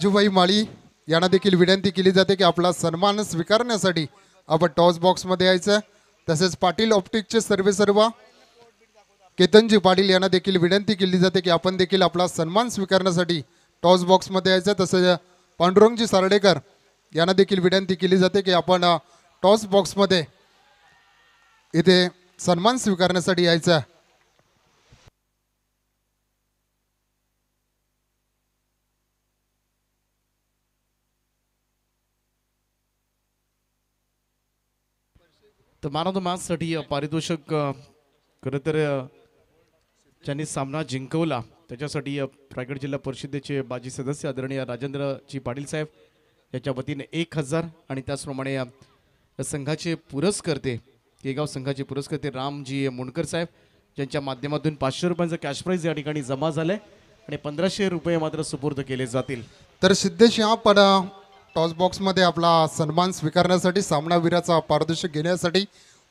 राजूबाई माळी यांना देखील विनंती केली जाते की आपला सन्मान स्वीकारण्यासाठी आपण टॉस बॉक्समध्ये यायचं तसेच पाटील ऑप्टिकचे सर्वे सर्व केतनजी पाटील यांना देखील विनंती केली जाते की आपण देखील आपला सन्मान स्वीकारण्यासाठी टॉस बॉक्समध्ये यायचं तसेच पांडुरंगजी सारडेकर यांना देखील विनंती केली जाते की आपण टॉस बॉक्समध्ये इथे सन्मान स्वीकारण्यासाठी यायचं तर मॅन ऑफ द मॅचसाठी पारितोषिक खरं तर ज्यांनी सामना जिंकवला त्याच्यासाठी रायगड जिल्हा परिषदेचे माजी सदस्य आदरणीय राजेंद्रजी पाटील साहेब यांच्या वतीने एक हजार आणि त्याचप्रमाणे या संघाचे पुरस्कर्ते केगाव संघाचे पुरस्कर्ते रामजी मुंडकर साहेब ज्यांच्या माध्यमातून पाचशे रुपयांचा कॅश प्राईज या ठिकाणी जमा झालं आहे आणि पंधराशे रुपये मात्र सुपूर्द केले जातील तर सिद्धेश आपण टॉस बॉक्समध्ये आपला सन्मान स्वीकारण्यासाठी सामनावीराचा पारदर्शक घेण्यासाठी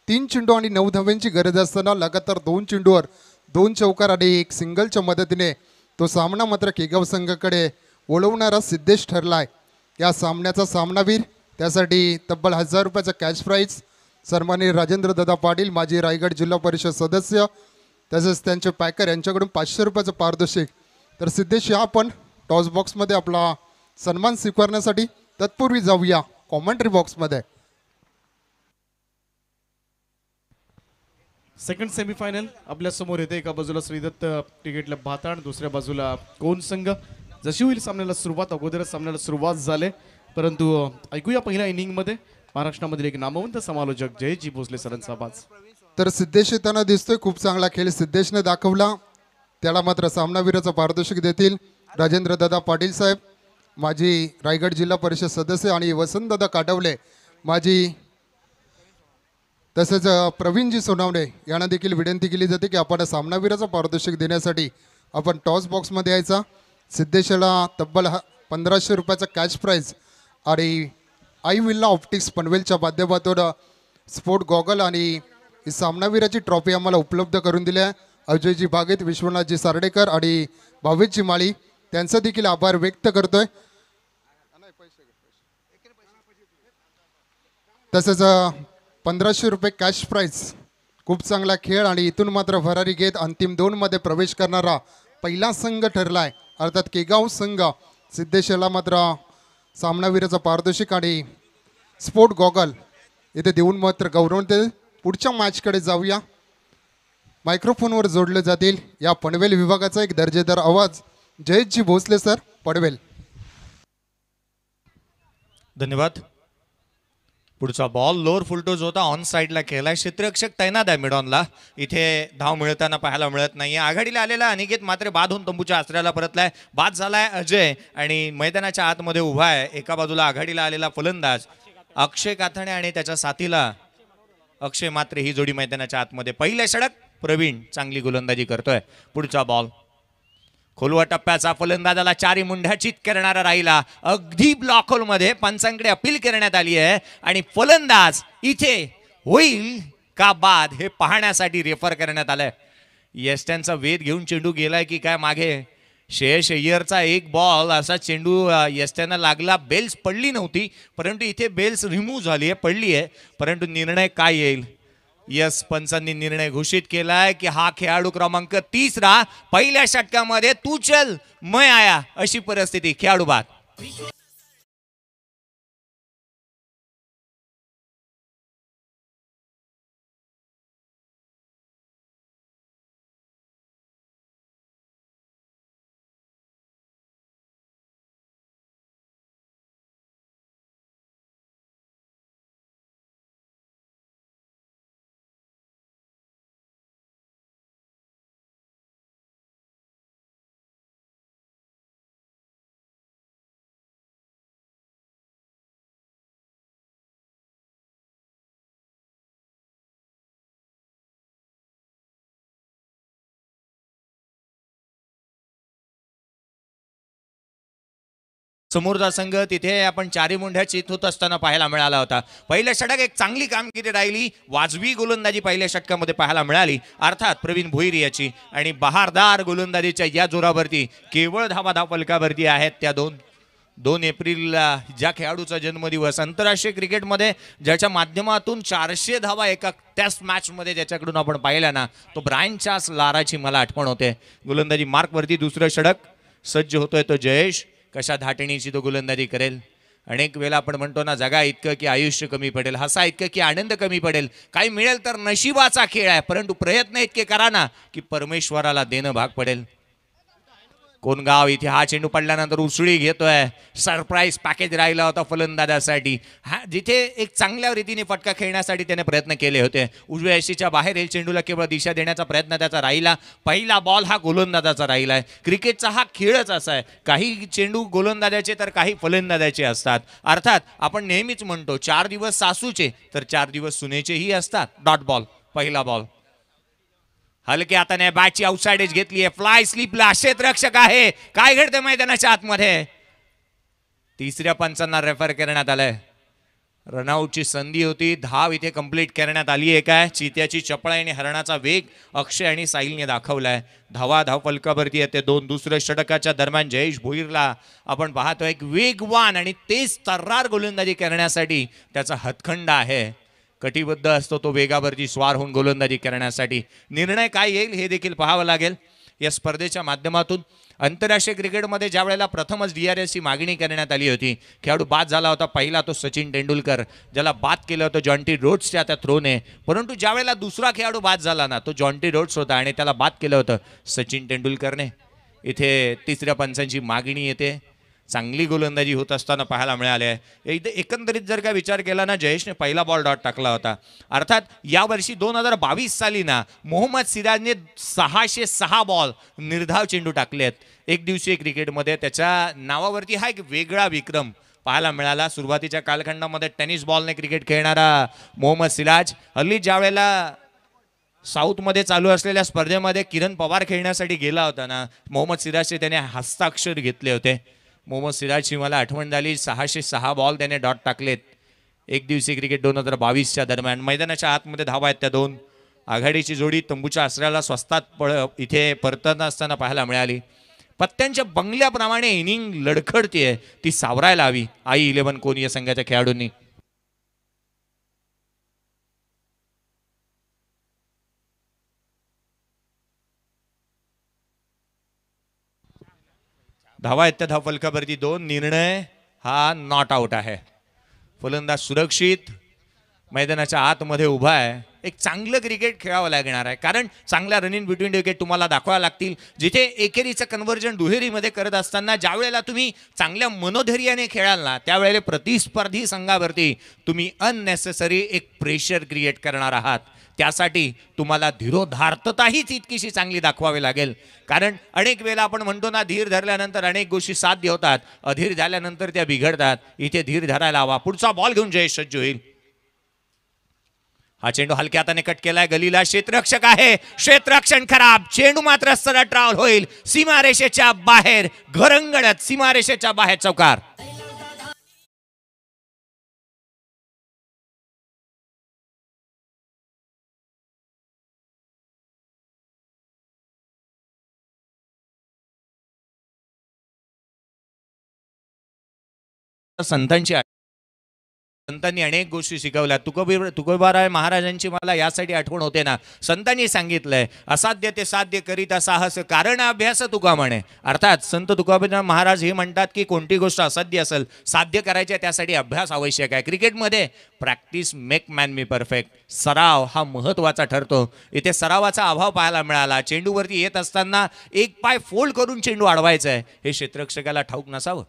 तीन चेंडू आणि नऊ धाव्यांची गरज असताना लगातार दोन चेंडूवर दोन चौकार आणि एक सिंगलच्या मदतीने तो सामना मात्र केगाव संघाकडे ओळवणारा सिद्धेश ठरला आहे या सामन्याचा सामनावीर त्यासाठी तब्बल हजार रुपयाचा कॅश प्राईज सन्मानी राजेंद्र दादा पाटील माजी रायगड जिल्हा परिषद सदस्य तसेच त्यांचे पॅकर यांच्याकडून पाचशे रुपयाचं पारितोषिक तर सिद्धेश या पण टॉस बॉक्समध्ये आपला सन्मान स्वीकारण्यासाठी तत्पूर्वी जाऊया कॉमेंट्री मध्ये सेकंड सेमीफायनल आपल्या समोर येते एका बाजूला श्रीदत्त क्रिकेटला भाताण दुसऱ्या बाजूला कोण संघ जशी होईल सामन्याला सुरुवात अगोदरच सामन्याला सुरुवात झाले परंतु ऐकूया पहिल्या इनिंगमध्ये महाराष्ट्रामधील एक नामवंत समालोचक जयजी भोसले सरांचा बाज तर सिद्धेश येताना दिसतोय खूप चांगला खेळ सिद्धेशने दाखवला त्याला मात्र सामनावीराचं पारितोषिक देतील राजेंद्र दादा पाटील साहेब माझी रायगड जिल्हा परिषद सदस्य आणि वसंतदादा काटवले माझी तसेच प्रवीणजी सोनावणे यांना देखील विनंती केली जाते की आपण सामनावीराचा पारदर्शक देण्यासाठी आपण टॉस बॉक्समध्ये यायचा सिद्धेशला तब्बल हा पंधराशे रुपयाचा कॅश प्राईज आणि आई विल्ला ऑप्टिक्स पनवेलच्या माध्यमातून स्पोर्ट गॉगल आणि सामनावीराची ट्रॉफी आम्हाला उपलब्ध करून दिल्या अजयजी बागेत विश्वनाथजी सारडेकर आणि भावेशजी माळी त्यांचा देखील आभार व्यक्त करतोय तसंच पंधराशे रुपये कॅश प्राईज खूप चांगला खेळ आणि इथून मात्र भरारी घेत अंतिम दोन मध्ये प्रवेश करणारा पहिला संघ ठरलाय अर्थात केगाव संघ सिद्धेशला मात्र सामनावीराचा पारदर्शक आणि स्पोर्ट गॉगल इथे देऊन मात्र गौरव गौरवते पुढच्या मॅचकडे जाऊया मायक्रोफोनवर जोडले जातील या पनवेल विभागाचा एक दर्जेदार आवाज जी भोसले सर पडवेल धन्यवाद पुढचा बॉल लोअर फुलटोज होता ऑन साईडला केलाय क्षेत्ररक्षक तैनात आहे मिडॉनला इथे धाव मिळताना पाहायला मिळत नाहीये आघाडीला आलेला अनिकेत मात्र बाद होऊन तंबूच्या आसऱ्याला परतलाय बाद झालाय अजय आणि मैदानाच्या आतमध्ये उभा आहे एका बाजूला आघाडीला आलेला फलंदाज अक्षय काथणे आणि त्याच्या साथीला अक्षय मात्र ही जोडी मैदानाच्या आतमध्ये पहिल्या षडक प्रवीण चांगली गोलंदाजी करतोय पुढचा बॉल खोलवा टप्प्याचा फलंदाजाला चारी चित करणारा राहिला अगदी ब्लॉक होलमध्ये पंचांकडे अपील करण्यात आली आहे आणि फलंदाज इथे होईल का बाद हे पाहण्यासाठी रेफर करण्यात आलंय येस्ट्यांचा वेध घेऊन चेंडू गेलाय की काय मागे शेष इयरचा एक बॉल असा चेंडू येस्ट्यांना लागला बेल्स पडली नव्हती परंतु इथे बेल्स रिमूव्ह झाली आहे पडली आहे परंतु निर्णय काय येईल यस पंचांनी निर्णय घोषित केलाय की हा खेळाडू क्रमांक तिसरा पहिल्या षटकामध्ये तू चल मय आया अशी परिस्थिती खेळाडू बाद समोरचा संघ तिथे आपण चारी मुंढ्या चित होत असताना पाहायला मिळाला होता पहिल्या षटक एक चांगली कामगिरी राहिली वाजवी गोलंदाजी पहिल्या षटकामध्ये पाहायला मिळाली अर्थात प्रवीण भोईर याची आणि बहारदार गोलंदाजीच्या या जोरावरती केवळ धावा फलकावरती आहेत त्या दोन दोन एप्रिलला ज्या खेळाडूचा जन्मदिवस आंतरराष्ट्रीय क्रिकेटमध्ये ज्याच्या माध्यमातून चारशे धावा एका त्याच मॅचमध्ये ज्याच्याकडून आपण पाहिला ना तो ब्रायन लाराची मला आठवण होते गोलंदाजी मार्कवरती दुसरं षडक सज्ज होतोय तो जयेश कशा धाटणीची तो गोलंदाजी करेल अनेक वेळा आपण म्हणतो ना जगा इतकं की आयुष्य कमी पडेल हसा इतकं की आनंद कमी पडेल काही मिळेल तर नशिबाचा खेळ आहे परंतु प्रयत्न इतके करा ना की परमेश्वराला देणं भाग पडेल कोणगाव इथे हा चेंडू पडल्यानंतर उसळी घेतोय सरप्राईज पॅकेज राहिला होता फलंदाजासाठी हा जिथे एक चांगल्या रीतीने फटका खेळण्यासाठी त्याने प्रयत्न केले होते उजव्या एसीच्या बाहेर हे चेंडूला केवळ दिशा देण्याचा प्रयत्न त्याचा राहिला पहिला बॉल हा गोलंदाजाचा राहिला आहे क्रिकेटचा हा खेळच असा आहे काही चेंडू गोलंदाजाचे तर काही फलंदाजाचे असतात अर्थात आपण नेहमीच म्हणतो चार दिवस सासूचे तर चार दिवस सुनेचेही असतात डॉट बॉल पहिला बॉल हलक्या हाताने बॅटची आउटसाइडच घेतली आहे फ्लाय स्लीपला रक्षक आहे काय घडतं मैदानाच्या आतमध्ये तिसऱ्या पंचांना रेफर करण्यात आलंय रनआउटची संधी होती धाव इथे कंप्लीट करण्यात आली आहे काय चित्याची चपळाई आणि हरणाचा वेग अक्षय आणि साहिलने दाखवलाय धावा धाव फलकावरती येते दोन दुसऱ्या षटकाच्या दरम्यान जयेश भोईरला आपण पाहतो एक वेगवान आणि तेज तर्रार गोलंदाजी करण्यासाठी त्याचा हतखंड आहे कटिबद्ध असतो तो वेगावरची स्वार होऊन गोलंदाजी करण्यासाठी निर्णय काय येईल हे देखील पाहावं लागेल या स्पर्धेच्या माध्यमातून आंतरराष्ट्रीय क्रिकेटमध्ये ज्या वेळेला प्रथमच डी आर एसची मागणी करण्यात आली होती खेळाडू बाद झाला होता पहिला तो सचिन तेंडुलकर ज्याला बाद केलं होतं जॉन्टी रोड्सच्या त्या थ्रोने परंतु ज्या वेळेला दुसरा खेळाडू बाद झाला ना तो जॉन्टी रोड्स होता आणि त्याला बाद केलं होतं सचिन तेंडुलकरने इथे तिसऱ्या पंचांची मागणी येते चांगली गोलंदाजी होत असताना पाहायला मिळाली आहे एकदा एकंदरीत जर का विचार केला ना जयेशने पहिला बॉल डॉट टाकला होता अर्थात यावर्षी दोन हजार बावीस साली ना मोहम्मद सिराजने सहाशे सहा बॉल निर्धाव चेंडू टाकले आहेत एक दिवसीय क्रिकेटमध्ये त्याच्या नावावरती हा एक वेगळा विक्रम पाहायला मिळाला सुरुवातीच्या कालखंडामध्ये टेनिस बॉलने क्रिकेट खेळणारा मोहम्मद सिराज हल्ली ज्या वेळेला साऊथमध्ये चालू असलेल्या स्पर्धेमध्ये किरण पवार खेळण्यासाठी गेला होता ना मोहम्मद सिराजचे त्याने हस्ताक्षर घेतले होते मोहम्मद सिराजची मला आठवण झाली सहाशे सहा बॉल त्याने डॉट टाकलेत एक दिवसीय क्रिकेट दोन हजार बावीसच्या दरम्यान मैदानाच्या आतमध्ये धावा आहेत त्या दोन आघाडीची जोडी तंबूच्या आसऱ्याला स्वस्तात पळ इथे परतना असताना पाहायला मिळाली पत्त्यांच्या बंगल्याप्रमाणे इनिंग आहे ती सावरायला हवी आई इलेव्हन कोणी या संघाच्या खेळाडूंनी धावा येत्या त्या फलकावरती दोन निर्णय हा नॉट आऊट आहे फलंदाज सुरक्षित मैदानाच्या आतमध्ये उभा आहे एक चांगलं क्रिकेट खेळावं लागणार आहे कारण चांगल्या रनिंग बिटवीन विकेट तुम्हाला दाखवावं लागतील जिथे एकेरीचं कन्व्हर्जन दुहेरीमध्ये करत असताना ज्या वेळेला तुम्ही चांगल्या मनोधैर्याने खेळाल ना त्यावेळेला प्रतिस्पर्धी संघावरती तुम्ही अननेसेसरी एक प्रेशर क्रिएट करणार आहात त्यासाठी तुम्हाला धीरोधार्थताहीच इतकीशी चांगली दाखवावी लागेल कारण अनेक वेळेला आपण म्हणतो ना धीर धरल्यानंतर अनेक गोष्टी साध्य होतात अधीर झाल्यानंतर त्या बिघडतात इथे धीर धरायला हवा पुढचा बॉल घेऊन जय सज्ज होईल हा चेंडू हलक्या हाताने कट केलाय गलीला क्षेत्ररक्षक आहे क्षेत्ररक्षण खराब चेंडू मात्र सरळ ट्रावल होईल सीमारेषेच्या बाहेर घरंगडत सीमारेषेच्या बाहेर चौकार संतांची संतांनी अनेक गोष्टी शिकवल्या तुकोबी तुकोबाराय महाराजांची मला यासाठी आठवण होते ना संतांनी सांगितलंय असाध्य ते साध्य करीता साहस कारण अभ्यास तुका म्हणे अर्थात संत तुकोबा महाराज हे म्हणतात की कोणती गोष्ट असाध्य असेल साध्य करायचे त्यासाठी अभ्यास आवश्यक आहे क्रिकेटमध्ये practice make man me perfect सराव हा महत्त्वाचा ठरतो इथे सरावाचा अभाव पाहायला मिळाला चेंडूवरती येत असताना एक पाय फोल्ड करून चेंडू अडवायचा आहे हे क्षेत्रक्षकाला ठाऊक नसावं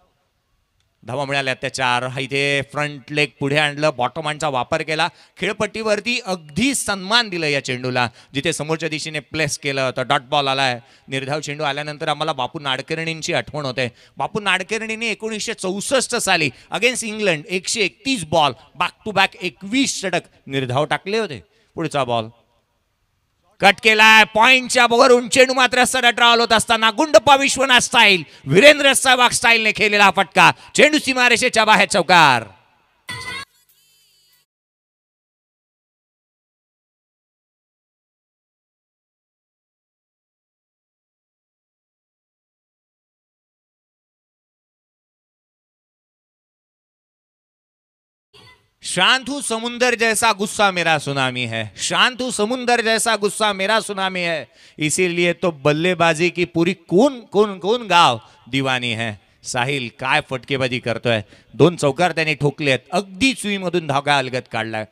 धावा मिळाल्या त्या हा इथे फ्रंट लेग पुढे आणलं बॉटम आणचा वापर केला खेळपट्टीवरती अगदी सन्मान दिलं या चेंडूला जिथे समोरच्या दिशेने प्लेस केलं तर डॉट बॉल आलाय निर्धाव चेंडू आल्यानंतर आम्हाला बापू नाडकर्णींची आठवण होते बापू नाडकर्णीने एकोणीसशे चौसष्ट साली अगेन्स्ट इंग्लंड एकशे एकतीस बॉल बॅक टू बॅक एकवीस षटक निर्धाव टाकले होते पुढचा बॉल कट केलाय पॉईंटच्या वरून चेंडू मात्र ट्रॉल होत असताना गुंडपा विश्वनाथ स्टाईल वीरेंद्र सहवाग स्टाईलने खेळलेला फटका चेंडू सीमारेषेच्या बाहेर चौकार शांत समुंदर जैसा गुस्सा मेरा सुनामी है शांत समुंदर जैसा गुस्सा मेरा सुनामी है इसीलिए तो बल्लेबाजी की पूरी कोण कोण कोण गाव दिवानी है साहिल काय फटकेबाजी करतोय दोन चौकार त्याने ठोकले आहेत अगदी चुईमधून धागा अलगत काढलाय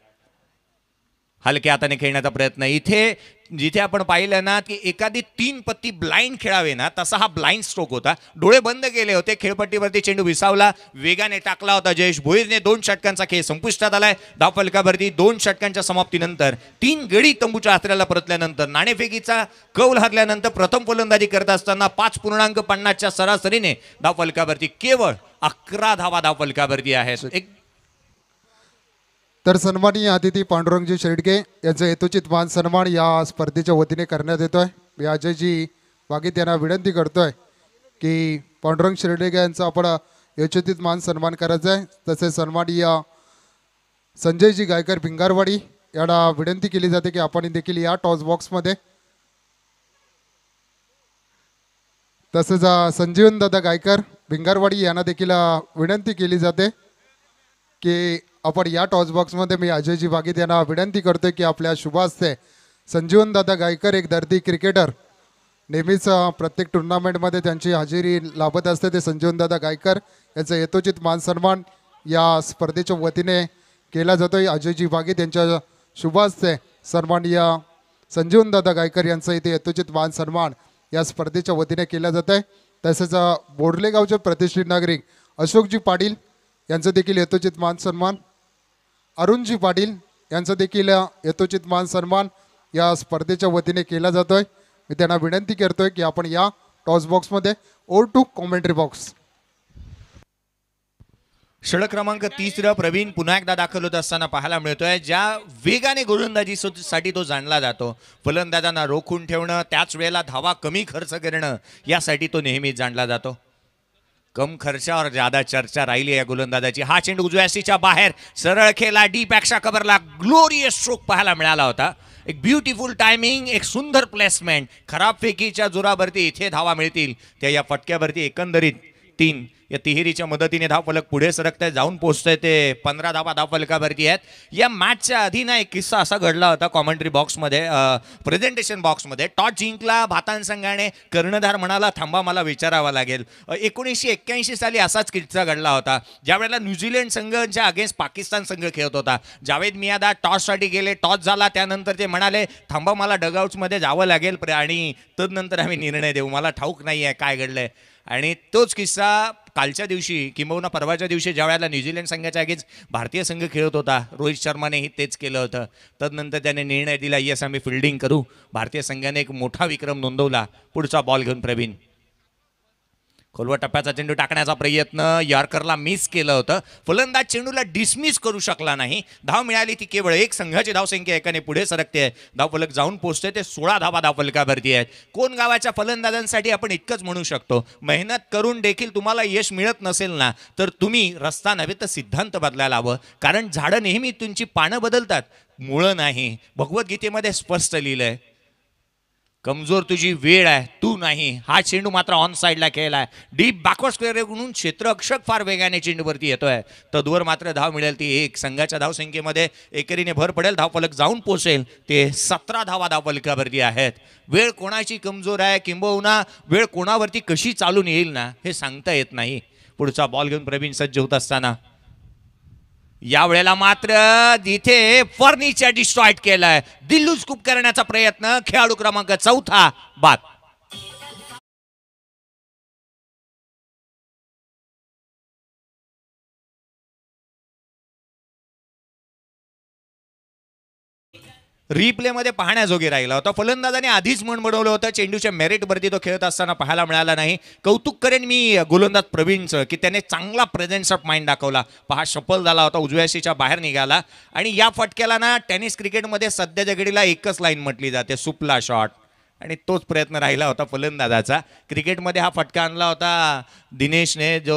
हलक्या हाताने खेळण्याचा प्रयत्न इथे जिथे आपण पाहिलं ना की एखादी तीन पत्ती ब्लाइंड खेळावे ना तसा हा ब्लाइंड स्ट्रोक होता डोळे बंद केले होते खेळपट्टीवरती चेंडू विसावला वेगाने टाकला होता जयेश भोईरने दोन षटकांचा खेळ संपुष्टात आलाय फलकावरती दोन षटकांच्या समाप्तीनंतर तीन गडी तंबूच्या आचऱ्याला परतल्यानंतर नाणेफेकीचा कौल हरल्यानंतर प्रथम फलंदाजी करत असताना पाच पूर्णांक पन्नासच्या सरासरीने फलकावरती केवळ अकरा धावा फलकावरती आहे एक तर सन्माननीय अतिथी पांडुरंगजी शेडगे यांचं हेतुचित मान सन्मान या स्पर्धेच्या वतीने करण्यात येतो आहे मी अजयजी वागीत यांना विनंती करतो आहे की पांडुरंग शेडगे यांचा आपण यचोचित मान सन्मान करायचा आहे तसेच सन्माननीय संजयजी गायकर भिंगारवाडी यांना विनंती केली जाते की आपण देखील या टॉस बॉक्समध्ये तसेच संजीवन दादा गायकर भिंगारवाडी यांना देखील विनंती केली जाते की आपण या बॉक्समध्ये मी अजयजी बागीत यांना विनंती करतोय की आपल्या शुभासते संजीवन दादा गायकर एक दर्दी क्रिकेटर नेहमीच प्रत्येक टुर्नामेंटमध्ये त्यांची हजेरी लाभत असते ते संजीवन दादा गायकर यांचा यथोचित मानसन्मान या स्पर्धेच्या वतीने केला जातो अजयजी बागीत यांच्या शुभास्ते सन्मान संजीवन दादा गायकर यांचा इथे यथोचित मान सन्मान या स्पर्धेच्या वतीने केला जात आहे तसेच बोर्लेगावचे प्रतिष्ठित नागरिक अशोकजी पाटील यांचं देखील यथोचित मान सन्मान अरुणजी पाटील यांचं देखील यथोचित मान सन्मान या स्पर्धेच्या वतीने केला जातोय मी त्यांना विनंती करतोय की आपण या टॉस बॉक्समध्ये ओर टू कॉमेंट्री बॉक्स षडक क्रमांक तिसरं प्रवीण पुन्हा एकदा दाखल होत असताना पाहायला मिळतोय ज्या वेगाने गोलंदाजीसाठी तो जाणला जातो फलंदाजांना रोखून ठेवणं त्याच वेळेला धावा कमी खर्च करणं यासाठी तो नेहमीच जाणला जातो कम खर्चावर ज्यादा चर्चा राहिली आहे गोलंदाजाची हा चेंडू उजव्यासीच्या बाहेर सरळ खेला, डीप ॲक्शा कबरला ग्लोरियस स्ट्रोक पाहायला मिळाला होता एक ब्युटिफुल टायमिंग एक सुंदर प्लेसमेंट खराब फेकीच्या जोरावरती इथे धावा मिळतील त्या या फटक्यावरती एकंदरीत तीन या तिहेरीच्या मदतीने फलक पुढे सरकत जाऊन पोहोचतंय ते पंधरा धावा फलकावरती आहेत या मॅचच्या आधी ना एक किस्सा असा घडला होता कॉमेंट्री बॉक्समध्ये प्रेझेंटेशन बॉक्समध्ये टॉस जिंकला भातान संघाने कर्णधार म्हणाला थांबा मला विचारावा लागेल एकोणीसशे एक्क्याऐंशी साली असाच किस्सा घडला होता ज्यावेळेला न्यूझीलंड संघाच्या अगेन्स्ट पाकिस्तान संघ खेळत होता जावेद मियादा टॉससाठी गेले टॉस झाला त्यानंतर ते म्हणाले थांबा मला डगआउट्समध्ये जावं लागेल आणि तदनंतर आम्ही निर्णय देऊ मला ठाऊक नाही आहे काय घडलंय आणि तोच किस्सा कालच्या दिवशी किंबहुना परवाच्या दिवशी ज्या वेळेला न्यूझीलंड संघाच्या आगीच भारतीय संघ खेळत होता रोहित शर्मानेही तेच केलं होतं तदनंतर त्याने निर्णय दिला येस आम्ही फिल्डिंग करू भारतीय संघाने एक मोठा विक्रम नोंदवला पुढचा बॉल घेऊन प्रवीण खोलवर टप्प्याचा चेंडू टाकण्याचा प्रयत्न यॉर्करला मिस केलं होतं फलंदाज चेंडूला डिसमिस करू शकला नाही धाव मिळाली ती केवळ एक संघाची धावसंख्या एकाने पुढे सरकते आहे धावफलक जाऊन पोहोचते ते सोळा धावा फलकावरती आहेत कोण गावाच्या फलंदाजांसाठी आपण इतकंच म्हणू शकतो मेहनत करून देखील तुम्हाला यश मिळत नसेल ना तर तुम्ही रस्ता नव्हे तर सिद्धांत बदलायला हवं कारण झाडं नेहमी तुमची पानं बदलतात मुळं नाही भगवद्गीतेमध्ये स्पष्ट लिहिलं आहे कमजोर तुझी वेळ आहे तू नाही हा चेंडू मात्र ऑन साईडला खेळला आहे डीप बॅकवर्ड म्हणून क्षेत्ररक्षक फार वेगाने चेंडूवरती येतोय तद्वर मात्र धाव मिळेल ती एक संघाच्या धावसंख्येमध्ये एकेरीने भर पडेल धावफलक जाऊन पोचेल ते सतरा धावा धावफलकावरती आहेत वेळ कोणाची कमजोर आहे किंबहुना वेळ कोणावरती कशी चालून येईल ना हे सांगता येत नाही पुढचा बॉल घेऊन प्रवीण सज्ज होत असताना यावेळेला मात्र तिथे फर्निचर डिस्ट्रॉइड केलंय दिल्लूच खूप करण्याचा प्रयत्न खेळाडू क्रमांक चौथा बाद रिप्लेमध्ये पाहण्याजोगी राहिला होता फलंदाजाने आधीच म्हण बनवलं होतं चेंडूच्या मेरिटवरती तो खेळत असताना पाहायला मिळाला नाही कौतुक करेन मी गोलंदाज प्रवीणचं की त्याने चांगला प्रेझेन्स ऑफ माइंड दाखवला पहा सफल झाला होता उजव्याशीच्या बाहेर निघाला आणि या फटक्याला ना टेनिस क्रिकेटमध्ये सध्या जगडीला एकच लाईन म्हटली जाते सुपला शॉट आणि तोच प्रयत्न राहिला होता फलंदाजाचा क्रिकेटमध्ये हा फटका आणला होता दिनेशने जो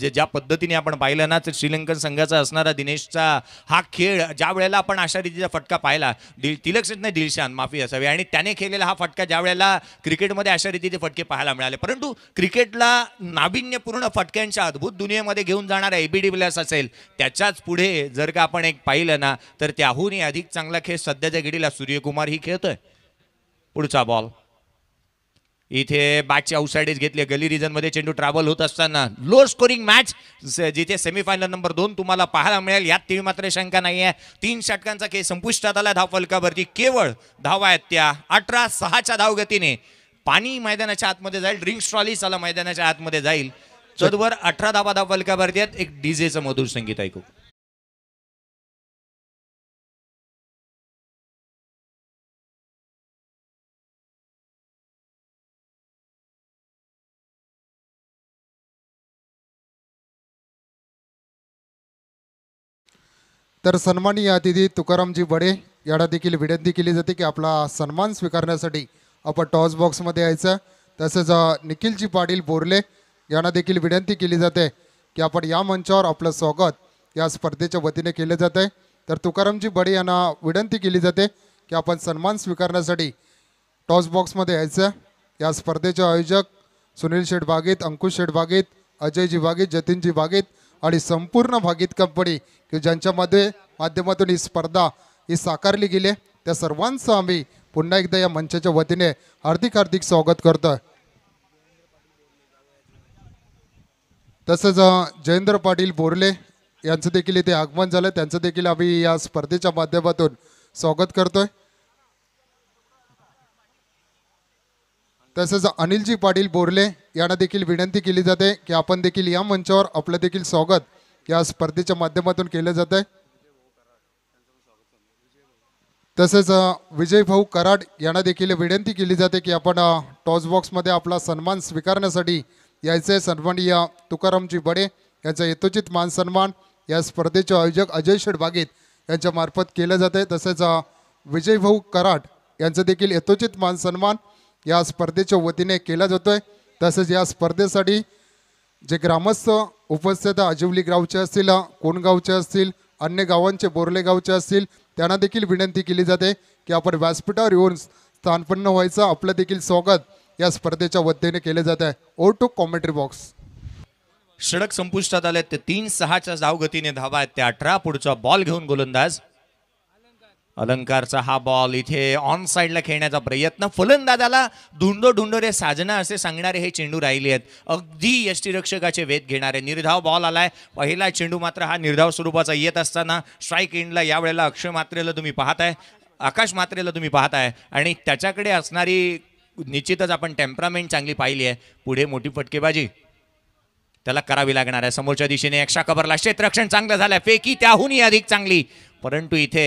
जे ज्या पद्धतीने आपण पाहिलं ना तर श्रीलंकन संघाचा असणारा दिनेशचा हा खेळ ज्या वेळेला आपण अशा रीतीचा फटका पाहिला दिल सेट नाही दिलशान माफी असावी आणि त्याने खेळलेला हा फटका ज्या वेळेला क्रिकेटमध्ये अशा रीतीचे फटके पाहायला मिळाले परंतु क्रिकेटला नाविन्यपूर्ण फटक्यांच्या अद्भुत दुनियेमध्ये घेऊन जाणारा एबी डिविलियर्स असेल त्याच्याच पुढे जर का आपण एक पाहिलं ना तर त्याहूनही अधिक चांगला खेळ सध्याच्या गिडीला सूर्यकुमार ही खेळतोय पुढचा बॉल इथे बॅटची आउटसाइडच घेतली गली रिजनमध्ये चेंडू ट्रॅव्हल होत असताना लो स्कोरिंग मॅच जिथे सेमीफायनल नंबर दोन तुम्हाला पाहायला मिळेल यात ती मात्र शंका नाही आहे तीन षटकांचा केस संपुष्टात आला धाव फलकावरती केवळ धावा आहेत त्या अठरा सहाच्या धावगतीने पाणी मैदानाच्या आतमध्ये जाईल ड्रिंक ट्रॉली आला मैदानाच्या आतमध्ये जाईल चदवर अठरा धावा धाव फलकावरती आहेत एक डीजेचं मधुर संगीत ऐकू तर सन्माननीय अतिथी तुकारामजी बडे याला देखील विनंती केली जाते की आपला सन्मान स्वीकारण्यासाठी आपण टॉस बॉक्समध्ये यायचं तसेच निखिलजी पाटील बोरले यांना देखील विनंती केली जाते की आपण या मंचावर आपलं स्वागत या स्पर्धेच्या वतीने केलं जात आहे तर तुकारामजी बडे यांना विनंती केली जाते की आपण सन्मान स्वीकारण्यासाठी टॉस बॉक्समध्ये यायचं या स्पर्धेचे आयोजक सुनील शेठ बागेत अंकुश शेठ बागेत अजयजी बागेत जतीनजी बागेत आणि संपूर्ण भागीत कंपनी की ज्यांच्यामध्ये माध्यमातून ही स्पर्धा ही साकारली गेली त्या सर्वांचं आम्ही पुन्हा एकदा या मंचाच्या वतीने हार्दिक हार्दिक स्वागत करतो तसंच जयेंद्र पाटील बोरले यांचं देखील इथे आगमन झालं त्यांचं देखील आम्ही या स्पर्धेच्या माध्यमातून स्वागत करतोय तसंच अनिलजी पाटील बोरले यांना देखील विनंती केली जाते की आपण देखील या मंचावर आपलं देखील स्वागत या स्पर्धेच्या माध्यमातून केलं जात आहे तसेच विजय भाऊ कराड यांना देखील विनंती केली जाते की आपण टॉस बॉक्समध्ये आपला सन्मान स्वीकारण्यासाठी यायचे सन्माननीय तुकारामजी बडे यांचा यथोचित मान सन्मान या स्पर्धेचे आयोजक अजय यांच्या यांच्यामार्फत केलं जाते तसेच विजय भाऊ कराड यांचं देखील यथोचित मान सन्मान या स्पर्धेच्या वतीने केला जातोय तसेच या स्पर्धेसाठी जे ग्रामस्थ उपस्थित आजिवली गावचे असतील कोणगावचे असतील अन्य गावांचे बोरले गावचे असतील त्यांना देखील विनंती केली जाते की आपण व्यासपीठावर येऊन स्थानपन्न व्हायचं आपलं देखील स्वागत या स्पर्धेच्या वतीने केलं जात आहे ओ टू कॉमेंट्री बॉक्स षडक संपुष्टात आले ते तीन सहाच्या धावगतीने धावा आहेत ते अठरा पुढचा बॉल घेऊन गोलंदाज अलंकारचा हा बॉल इथे ऑन साईडला खेळण्याचा प्रयत्न फलंदाजाला धुंडो धुंडो रे साजना असे सांगणारे हे चेंडू राहिले आहेत अगदी यष्टीरक्षकाचे वेध घेणारे निर्धाव बॉल आलाय पहिला चेंडू मात्र हा निर्धाव स्वरूपाचा येत असताना स्ट्राईक एंडला यावेळेला अक्षय मात्रेला तुम्ही पाहताय आकाश मात्रेला तुम्ही पाहताय आणि त्याच्याकडे असणारी निश्चितच आपण टेम्परामेंट चांगली पाहिली आहे पुढे मोठी फटकेबाजी त्याला करावी लागणार आहे समोरच्या दिशेने अक्षा कबरला क्षेत्ररक्षण चांगलं झालं फेकी त्याहूनही अधिक चांगली परंतु इथे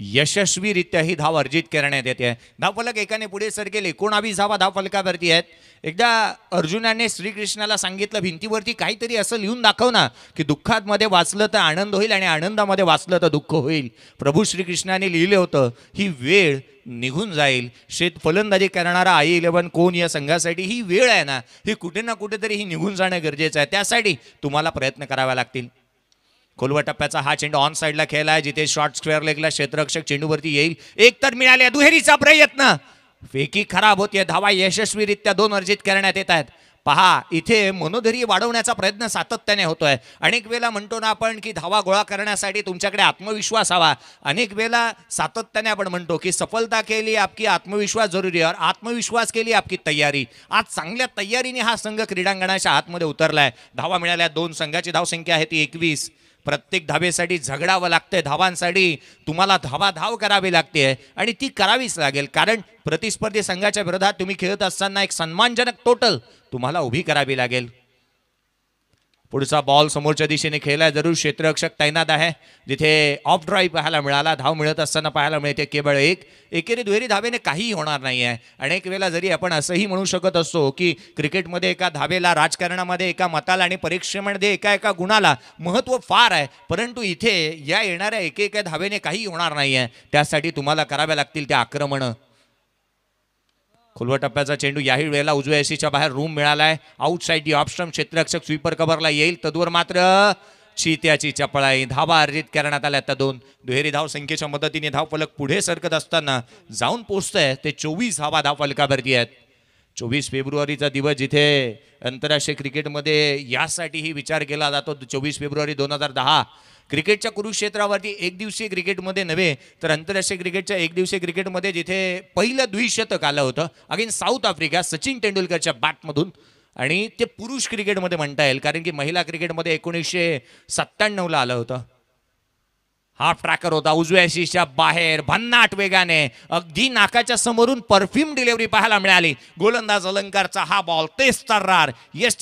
यशस्वीरित्या ही धाव अर्जित करण्यात येते धावफलक एकाने पुढे सर केले एकोणावीस धावा धावफलकावरती आहेत एकदा अर्जुनाने श्रीकृष्णाला सांगितलं भिंतीवरती काहीतरी असं लिहून दाखव ना की दुःखामध्ये वाचलं तर आनंद होईल आणि आनंदामध्ये वाचलं तर दुःख होईल प्रभू श्रीकृष्णाने लिहिलं होतं ही वेळ निघून जाईल शेत फलंदाजी करणारा आई इलेवन कोण या संघासाठी ही वेळ आहे ना ही कुठे ना कुठेतरी ही निघून जाणं गरजेचं आहे त्यासाठी तुम्हाला प्रयत्न करावा लागतील कोलवा टप्प्याचा हा चेंडू ऑन साईडला खेळला आहे जिथे शॉर्ट स्क्वेअर लेगला क्षेत्ररक्षक चेंडूवरती येईल एक तर मिळाले दुहेरीचा प्रयत्न फेकी खराब होतीये धावा यशस्वीरित्या दोन अर्जित करण्यात येत आहेत पहा इथे मनोधैर्य वाढवण्याचा प्रयत्न सातत्याने होतोय अनेक वेळा म्हणतो ना आपण की धावा गोळा करण्यासाठी तुमच्याकडे आत्मविश्वास हवा अनेक वेळा सातत्याने आपण म्हणतो की सफलता केली आपकी आत्मविश्वास जरुरी आहे आत्मविश्वास केली आपकी तयारी आज चांगल्या तयारीने हा संघ क्रीडांगणाच्या आतमध्ये उतरलाय धावा मिळाल्या दोन संघाची धावसंख्या आहे ती एकवीस प्रत्येक धावेसाठी झगडावं लागतंय धावांसाठी तुम्हाला धावा धाव करावी लागते आणि ती करावीच लागेल कारण प्रतिस्पर्धी संघाच्या विरोधात तुम्ही खेळत असताना एक सन्मानजनक टोटल तुम्हाला उभी करावी लागेल पुढचा बॉल समोरच्या दिशेने खेळला जरूर क्षेत्ररक्षक तैनात आहे जिथे ऑफ ड्राईव्ह पाहायला मिळाला धाव मिळत असताना पाहायला मिळते केवळ एक एकेरी दुहेरी धावेने काहीही होणार नाही आहे अनेक वेळेला जरी आपण असंही म्हणू शकत असतो की क्रिकेटमध्ये एका धावेला राजकारणामध्ये एका मताला आणि परीक्षेमध्ये एका एका गुणाला महत्त्व फार आहे परंतु इथे या येणाऱ्या एकेका धावेने काही होणार नाही आहे त्यासाठी तुम्हाला कराव्या लागतील ते आक्रमणं खुलवा टप्प्याचा चेंडू याही वेळेला उजव्या एसीच्या बाहेर रूम मिळालाय आउटसाईड डी ऑप्शन क्षेत्ररक्षक स्वीपर कव्हरला येईल तदवर मात्र चित्याची चपळाई धावा अर्जित करण्यात आल्या त्या दोन दुहेरी धाव संख्येच्या मदतीने धावफलक पुढे सरकत असताना जाऊन पोचतंय ते चोवीस धावा फलकावरती आहेत चोवीस फेब्रुवारीचा दिवस जिथे आंतरराष्ट्रीय क्रिकेटमध्ये यासाठीही विचार केला जातो चोवीस फेब्रुवारी दोन हजार दहा क्रिकेटच्या कुरुक्षेत्रावरती एक दिवसीय क्रिकेटमध्ये नव्हे तर आंतरराष्ट्रीय क्रिकेटच्या एक दिवसीय क्रिकेटमध्ये जिथे पहिलं द्विशतक आलं होतं अगेन साऊथ आफ्रिका सचिन तेंडुलकरच्या बॅटमधून आणि ते पुरुष क्रिकेटमध्ये म्हणता येईल कारण की महिला क्रिकेटमध्ये एकोणीसशे सत्त्याण्णवला आलं होतं हाफ ट्रॅकर होता उजव्या शिशा बाहेर भन्नाट वेगाने अगदी नाकाच्या समोरून परफ्यूम डिलिव्हरी पाहायला मिळाली गोलंदाज अलंकारचा हा बॉल तेच तर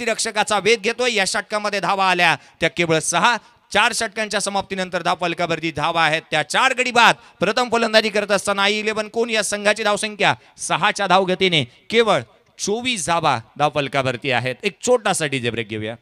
रक्षकाचा वेध घेतोय या षटकामध्ये धावा आल्या त्या केवळ सहा चार षटकांच्या समाप्तीनंतर धाव फलकावरती धावा आहेत त्या चार गडी बाद प्रथम फलंदाजी करत असताना आई इलेव्हन कोण या संघाची धावसंख्या सहाच्या धावगतीने केवळ चोवीस धावा धाव फलकावरती आहेत एक छोटासा डीजे ब्रेक घेऊया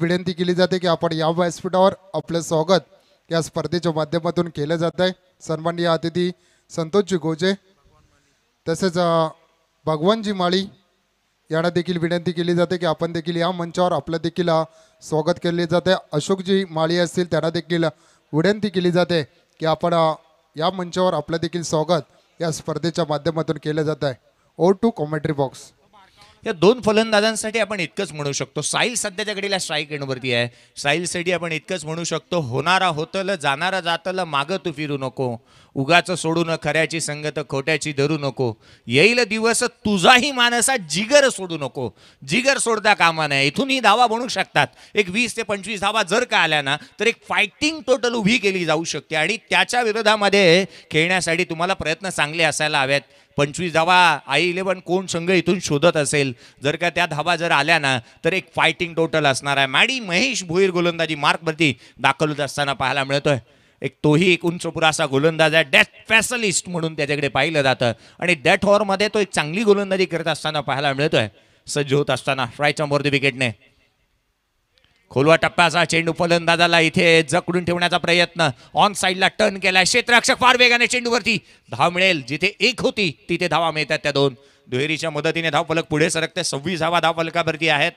विनंती केली जाते की आपण या व्यासपीठावर आपलं स्वागत या स्पर्धेच्या माध्यमातून केलं जात आहे सन्माननीय अतिथी संतोषजी गोजे तसेच भगवानजी माळी यांना देखील विनंती केली जाते की आपण देखील या मंचावर आपलं देखील स्वागत केले जाते अशोकजी माळी असतील त्यांना देखील विनंती केली जाते की आपण या मंचावर आपलं देखील स्वागत या स्पर्धेच्या माध्यमातून केलं जात आहे ओ टू कॉमेंट्री बॉक्स या दोन फलंदाजांसाठी आपण इतकंच म्हणू शकतो साईल सध्याच्या घडीला स्ट्राईक एंडवरती आहे साईलसाठी आपण इतकंच म्हणू शकतो होणारा होतलं जाणारा जातलं मागं तू फिरू नको उगाचं सोडू न खऱ्याची संगत खोट्याची धरू नको येईल दिवस तुझाही माणसा जिगर सोडू नको जिगर सोडता कामा नये इथूनही धावा म्हणू शकतात एक वीस ते पंचवीस धावा जर का आल्या ना तर एक फायटिंग टोटल उभी केली जाऊ शकते आणि त्याच्या विरोधामध्ये खेळण्यासाठी तुम्हाला प्रयत्न चांगले असायला हवेत पंचवीस धावा आई इलेवन कोण संघ इथून शोधत असेल जर का त्या धावा जर आल्या ना तर एक फायटिंग टोटल असणार आहे मॅडी महेश भुईर गोलंदाजी मार्कवरती दाखल होत असताना पाहायला मिळतोय एक तोही एक उंचपुरा असा गोलंदाज आहे डेथ फॅसलिस्ट म्हणून त्याच्याकडे पाहिलं जातं आणि डेथ ओव्हरमध्ये तो एक चांगली गोलंदाजी करत असताना पाहायला मिळतोय सज्ज होत असताना फ्रायच्या मोर्दी विकेटने खोलवा टप्पा असा चेंडू फलंदाजाला इथे जकडून ठेवण्याचा प्रयत्न ऑन साईडला टर्न केलाय क्षेत्ररक्षक फार वेगाने चेंडूवरती धाव मिळेल जिथे एक होती तिथे धावा मिळतात त्या दोन दुहेरीच्या मदतीने धावफलक पुढे सरकते सव्वीस धावा धावफलकावरती आहेत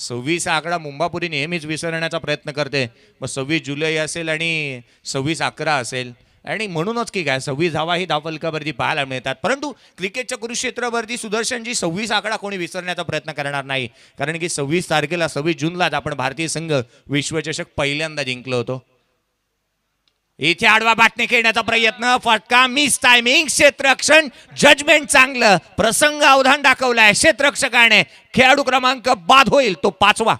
सव्वीस आकडा मुंबापुरी नेहमीच विसरण्याचा प्रयत्न करते मग सव्वीस जुलै असेल आणि सव्वीस अकरा असेल आणि म्हणूनच की काय सव्वीस धावा ही धावफलकावरती पाहायला मिळतात परंतु क्रिकेटच्या कुरुक्षेत्रावरती सुदर्शनजी सव्वीस आकडा कोणी विसरण्याचा प्रयत्न करणार नाही कारण की सव्वीस तारखेला सव्वीस जूनलाच आपण भारतीय संघ विश्वचषक पहिल्यांदा जिंकलो होतो इथे आडवा बाटणे खेळण्याचा प्रयत्न फटका मिस टायमिंग क्षेत्रक्षण जजमेंट चांगलं प्रसंग अवधान दाखवलाय क्षेत्रक्षकाने खेळाडू क्रमांक बाद होईल तो पाचवा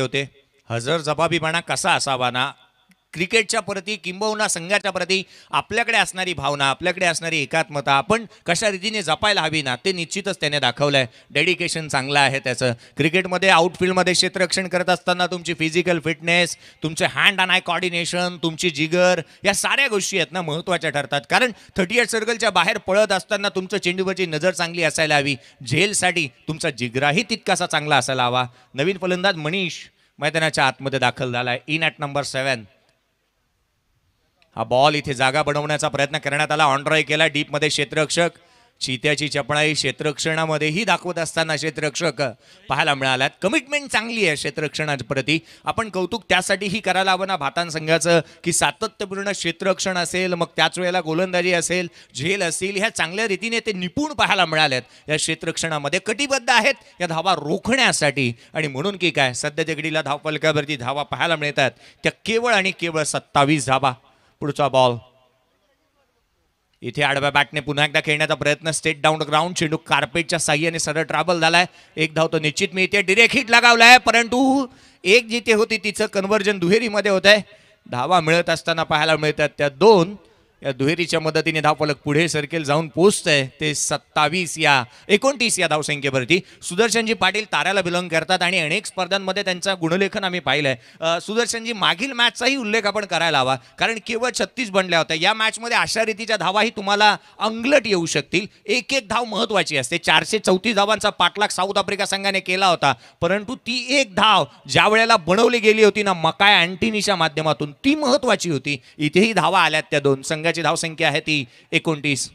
होते हजर जबाबीपणा कसा असावा ना क्रिकेटच्या प्रती किंबहुना संघाच्या प्रती आपल्याकडे असणारी भावना आपल्याकडे असणारी एकात्मता आपण कशा रीतीने जपायला हवी ना ते निश्चितच त्याने दाखवलं आहे डेडिकेशन चांगलं आहे त्याचं क्रिकेटमध्ये आउटफील्डमध्ये क्षेत्ररक्षण करत असताना तुमची फिजिकल फिटनेस तुमचे हँड अँड आय कॉर्डिनेशन तुमची जिगर या साऱ्या गोष्टी आहेत ना महत्त्वाच्या ठरतात कारण थर्टी एट सर्कलच्या बाहेर पळत असताना तुमचं चेंडूवरची नजर चांगली असायला हवी झेलसाठी तुमचा जिगराही तितकासा चांगला असायला हवा नवीन फलंदाज मनीष मैदानाच्या आतमध्ये दाखल झाला आहे इन ॲट नंबर सेवन हा बॉल इथे जागा बनवण्याचा प्रयत्न करण्यात आला ऑनड्रॉय केला डीपमध्ये क्षेत्ररक्षक चित्याची चपणाई क्षेत्ररक्षणामध्येही दाखवत असताना क्षेत्ररक्षक पाहायला मिळाल्यात कमिटमेंट चांगली आहे क्षेत्ररक्षणाप्रती आपण कौतुक त्यासाठीही करायला हवं ना भातान संघाचं की सातत्यपूर्ण क्षेत्ररक्षण असेल मग त्याच वेळेला गोलंदाजी असेल झेल असेल ह्या चांगल्या रीतीने ते निपुण पाहायला मिळाल्यात या क्षेत्ररक्षणामध्ये कटिबद्ध आहेत या धावा रोखण्यासाठी आणि म्हणून की काय सध्या धाव फलकावरती धावा पाहायला मिळतात त्या केवळ आणि केवळ सत्तावीस धावा पुढचा बॉल इथे आडव्या बॅटने पुन्हा एकदा खेळण्याचा प्रयत्न स्टेट डाऊन ग्राउंड चेंडू कार्पेटच्या साह्याने सरळ ट्रॅव्हल झालाय एक धाव तो निश्चित मी इथे डिरेक्ट हिट लगावलाय परंतु एक जिथे होती तिचं कन्व्हर्जन दुहेरीमध्ये होत आहे धावा मिळत असताना पाहायला मिळतात त्या दोन या दुहेरीच्या मदतीने धावफलक पुढे सरकेल जाऊन पोचत आहे ते सत्तावीस या एकोणतीस या धावसंख्येवरती सुदर्शनजी पाटील ताऱ्याला बिलॉंग करतात आणि अनेक स्पर्धांमध्ये त्यांचा गुणलेखन आम्ही पाहिलं आहे सुदर्शनजी मागील मॅचचाही उल्लेख आपण करायला हवा कारण केवळ छत्तीस बनल्या होत्या या मॅचमध्ये अशा रीतीच्या धावाही तुम्हाला अंगलट येऊ शकतील एक एक धाव महत्त्वाची असते चारशे चौतीस धावांचा पाठलाग साऊथ आफ्रिका संघाने केला होता परंतु ती एक धाव ज्या वेळेला बनवली गेली होती ना मकाय अँटिनीच्या माध्यमातून ती महत्वाची होती इथेही धावा आल्यात त्या दोन संघ संघाची धावसंख्या आहे ती एकोणतीस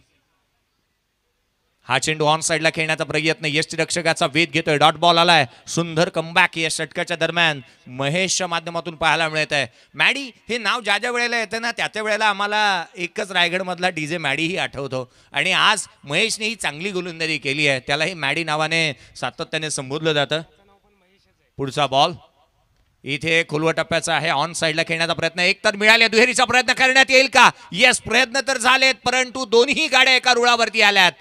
हा चेंडू ऑन साइडला खेळण्याचा प्रयत्न यष्टीरक्षकाचा वेध घेतोय डॉट बॉल आलाय सुंदर कमबॅक या षटकाच्या दरम्यान महेशच्या माध्यमातून पाहायला मिळत आहे मॅडी हे नाव ज्या ज्या वेळेला येतं ना त्या त्या वेळेला आम्हाला एकच रायगडमधला डी जे मॅडीही आठवतो आणि आज महेशने ही चांगली गोलंदाजी केली आहे त्यालाही मॅडी नावाने सातत्याने संबोधलं जातं पुढचा बॉल इथे खुलवा टप्प्याचा आहे ऑन साईडला खेळण्याचा प्रयत्न एक तर मिळाले दुहेरीचा प्रयत्न करण्यात येईल का येस प्रयत्न तर झालेत परंतु दोन्ही गाड्या एका रुळावरती आल्यात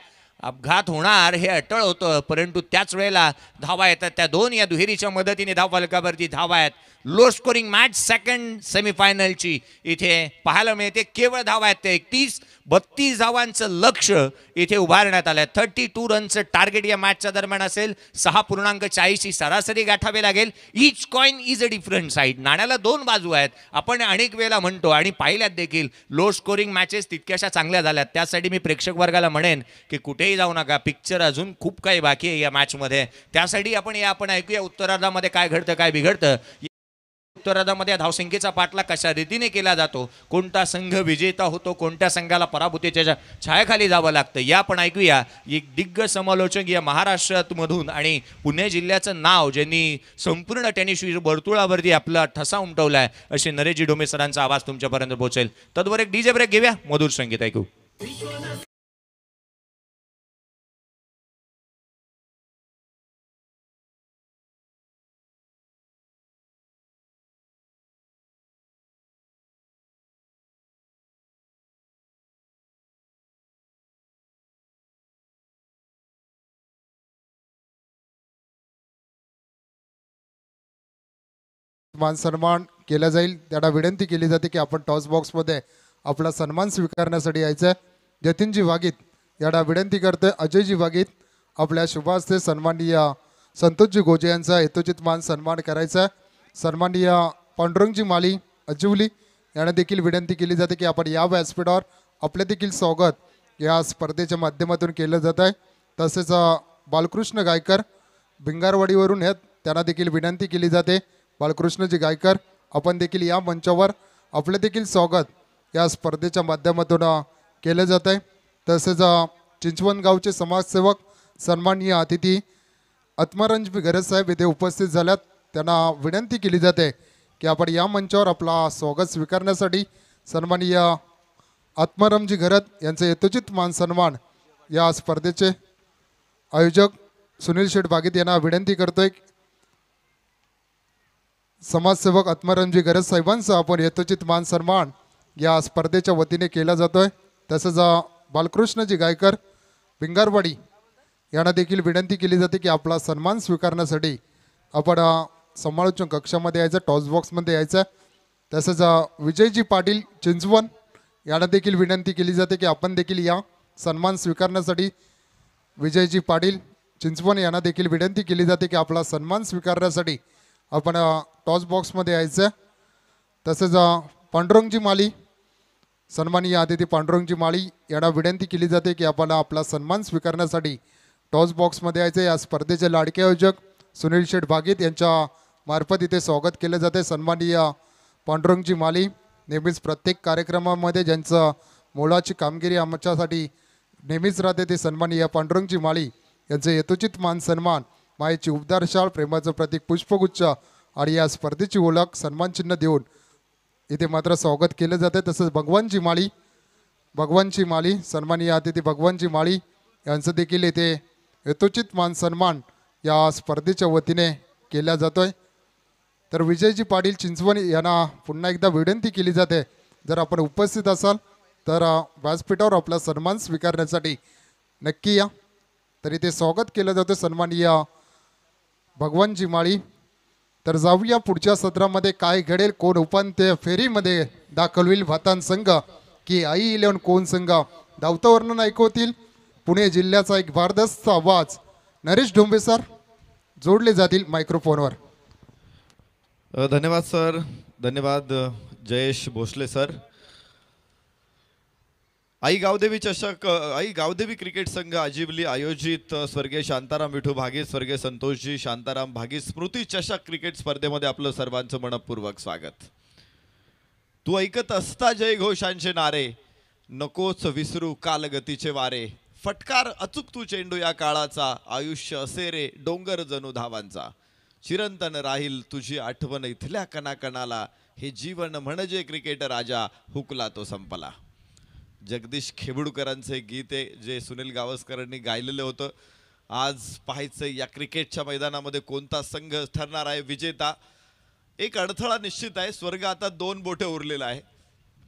अपघात होणार हे अटळ होतं परंतु त्याच वेळेला धावा येतात त्या दोन या दुहेरीच्या मदतीने धाव फलकावरती धावा आहेत लो स्कोरिंग मॅच सेकंड सेमीफायनलची इथे पाहायला मिळते केवळ धावा आहेत ते एकतीस बत्तीस धावांचं लक्ष इथे उभारण्यात आलं आहे थर्टी टू रनचं टार्गेट या मॅचच्या दरम्यान असेल सहा पूर्णांक चाळीसची सरासरी गाठावी लागेल each coin is a different side नाण्याला दोन बाजू आहेत आपण अनेक वेळेला म्हणतो आणि पाहिल्यात देखील लो स्कोरिंग मॅचेस तितक्याशा चांगल्या झाल्यात त्यासाठी मी प्रेक्षक वर्गाला म्हणेन की कुठेही जाऊ नका पिक्चर अजून खूप काही बाकी आहे या मॅचमध्ये त्यासाठी आपण या आपण ऐकूया उत्तरार्धामध्ये काय घडतं काय बिघडतं या धावसंख्येचा पाठला कशा रीतीने केला जातो कोणता संघ विजेता होतो कोणत्या संघाला पराभूतीच्या छायाखाली जावं लागतं या पण ऐकूया एक दिग्गज समालोचक या महाराष्ट्रातमधून आणि पुणे जिल्ह्याचं नाव ज्यांनी संपूर्ण टेनिस वर्तुळावरती आपला ठसा उमटवला आहे असे नरेजी डोमेसरांचा आवाज तुमच्यापर्यंत पोहोचेल तद्वर एक डीजे ब्रेक घेऊया मधुर संगीत ऐकू मान सन्मान केला जाईल त्याला विनंती केली जाते की आपण टॉस बॉक्समध्ये आपला सन्मान स्वीकारण्यासाठी यायचं आहे जतीनजी वागीत याला विनंती करतोय अजयजी वागीत आपल्या शुभास्ते सन्माननीय संतोषजी गोजे यांचा हेतोचित मान सन्मान करायचा सन्माननीय पांडुरंगजी माली अजिवली यांना देखील विनंती केली जाते की आपण या व्यासपीठावर आपले देखील स्वागत या स्पर्धेच्या माध्यमातून केलं जात आहे तसेच बालकृष्ण गायकर भिंगारवाडीवरून आहेत त्यांना देखील विनंती केली जाते बाळकृष्णजी गायकर आपण देखील या मंचावर आपलं देखील स्वागत या स्पर्धेच्या माध्यमातून केलं जात आहे तसेच चिंचवण गावचे समाजसेवक सन्माननीय अतिथी आत्मरंज साहेब येथे उपस्थित झाल्यात त्यांना विनंती केली जाते की आपण या मंचावर आपला स्वागत स्वीकारण्यासाठी सन्माननीय आत्मरमजी घरत यांचे यथोचित मान सन्मान या स्पर्धेचे आयोजक सुनील शेठ बागेत यांना विनंती करतोय समाजसेवक आत्मरंजी गरज साहेबांचा आपण यथोचित मान सन्मान या स्पर्धेच्या वतीने केला जातो आहे तसंच बालकृष्णजी गायकर भिंगारवाडी यांना देखील विनंती केली जाते की आपला सन्मान स्वीकारण्यासाठी आपण समालोचन कक्षामध्ये यायचं टॉस बॉक्समध्ये यायचं तसंच विजयजी पाटील चिंचवण यांना देखील विनंती केली जाते की आपण देखील या सन्मान स्वीकारण्यासाठी विजयजी पाटील चिंचवण यांना देखील विनंती केली जाते की आपला सन्मान स्वीकारण्यासाठी आपण टॉस बॉक्समध्ये यायचं तसेच पांडुरंगजी माळी सन्माननीय आदिती पांडुरंगजी माळी यांना विनंती केली जाते की आपण आपला सन्मान स्वीकारण्यासाठी टॉस बॉक्समध्ये यायचं या स्पर्धेचे लाडके आयोजक सुनील शेठ भागीत यांच्या मार्फत इथे स्वागत केले जाते सन्माननीय पांडुरंगजी माली नेहमीच प्रत्येक कार्यक्रमामध्ये ज्यांचं मोलाची कामगिरी आमच्यासाठी नेहमीच राहते ते सन्माननीय पांडुरंगजी माळी यांचं यथोचित मान सन्मान मायेची उबदारशाळ प्रेमाचं प्रतीक पुष्पगुच्छ आणि या स्पर्धेची ओळख सन्मान चिन्ह देऊन इथे मात्र स्वागत केलं जातं तसंच भगवानची माळी भगवानची माळी सन्मानीय अतिथी भगवानची माळी यांचं देखील इथे यथोचित मान सन्मान या स्पर्धेच्या वतीने केला जातो आहे तर विजयजी पाटील चिंचवण यांना पुन्हा एकदा विनंती केली जाते जर आपण उपस्थित असाल तर व्यासपीठावर आपला सन्मान स्वीकारण्यासाठी नक्की या तर इथे स्वागत केलं जातं सन्मानीय भगवान जिमाळी तर जाऊया पुढच्या सत्रामध्ये काय घडेल कोण उपांत्य फेरीमध्ये दाखल होईल भातान संघ की आई इलेवन कोण संघ धावतं वर्णन ऐकवतील पुणे जिल्ह्याचा एक भारदस्त आवाज नरेश ढोंबे सर जोडले जातील मायक्रोफोनवर धन्यवाद सर धन्यवाद जयेश भोसले सर आई गावदेवी चषक आई गावदेवी क्रिकेट संघ अजिबली आयोजित स्वर्गीय शांताराम विठू भागी स्वर्गीय संतोषजी शांताराम भागी स्मृती चषक क्रिकेट स्पर्धेमध्ये आपलं सर्वांचं मनपूर्वक स्वागत तू ऐकत असता जय घोषांचे नारे नकोच विसरू कालगतीचे वारे फटकार अचूक तू चेंडू या काळाचा आयुष्य असे रे डोंगर जणू धावांचा चिरंतन राहील तुझी आठवण इथल्या कणाकणाला हे जीवन म्हणजे क्रिकेट राजा हुकला तो संपला जगदीश खेबुडकरांचं एक गीत आहे जे सुनील गावस्करांनी गायलेलं होतं आज पाहायचं या क्रिकेटच्या मैदानामध्ये कोणता संघ ठरणार आहे विजेता एक अडथळा निश्चित आहे स्वर्ग आता दोन बोटे उरलेला आहे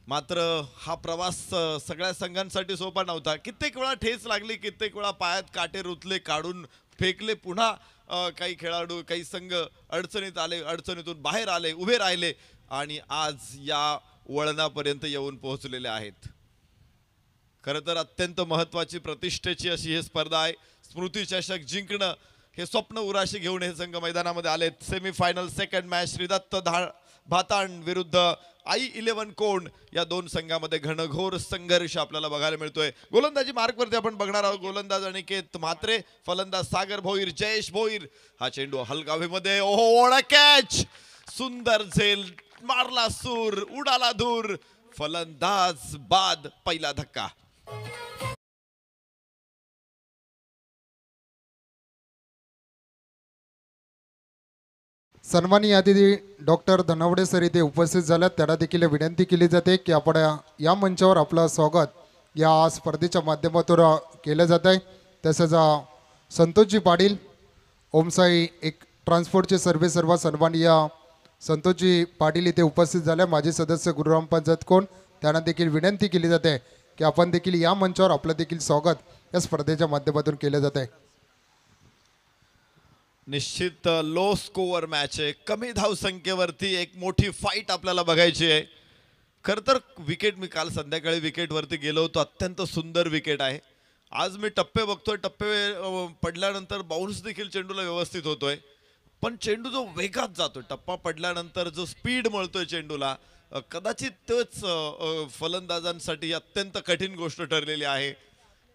मात्र हा प्रवास सगळ्या संघांसाठी सोपा नव्हता कित्येक वेळा ठेच लागली कित्येक वेळा पायात काटे रुतले काढून फेकले पुन्हा काही खेळाडू काही संघ अडचणीत आले अडचणीतून बाहेर आले उभे राहिले आणि आज या वळणापर्यंत येऊन पोहोचलेले आहेत खरं तर अत्यंत महत्त्वाची प्रतिष्ठेची अशी हे स्पर्धा आहे स्मृतीचषक जिंकणं हे स्वप्न उराशी घेऊन हे संघ मैदानामध्ये आले सेमीफायनल सेकंड मॅच श्रीदत्त धा भातांड विरुद्ध आई इलेव्हन कोण या दोन संघामध्ये घनघोर संघर्ष आपल्याला बघायला मिळतोय गोलंदाजी मार्गवरती आपण बघणार आहोत गोलंदाज अनिकेत मात्रे फलंदाज सागर भोईर जयेश भोईर हा चेंडू मध्ये ओहो कॅच सुंदर झेल मारला सूर उडाला धूर फलंदाज बाद पहिला धक्का सन्मानी अतिथी डॉक्टर धनावडे सर इथे उपस्थित झाल्यात त्यांना देखील विनंती केली जाते की आपण या मंचावर आपलं स्वागत या स्पर्धेच्या माध्यमातून केलं जात आहे तसंच संतोषजी पाटील ओमसाई एक ट्रान्सपोर्टचे सर्वे सर्व या संतोषजी पाटील इथे उपस्थित झाल्या माझे सदस्य गुरुराम पंचायत कोण त्यांना देखील विनंती केली जाते की आपण देखील या मंचावर आपलं देखील स्वागत या स्पर्धेच्या माध्यमातून केलं जात आहे निश्चित लो स्कोअर मॅच आहे कमी संख्येवरती एक मोठी फाईट आपल्याला बघायची आहे खर तर विकेट मी काल संध्याकाळी विकेटवरती गेलो होतो अत्यंत सुंदर विकेट आहे आज मी टप्पे बघतोय टप्पे पडल्यानंतर बाउन्स देखील चेंडूला व्यवस्थित होतोय पण चेंडू जो वेगात जातोय टप्पा पडल्यानंतर जो स्पीड मिळतोय चेंडूला कदाचित तोच फलंदाजांसाठी अत्यंत कठीण गोष्ट ठरलेली आहे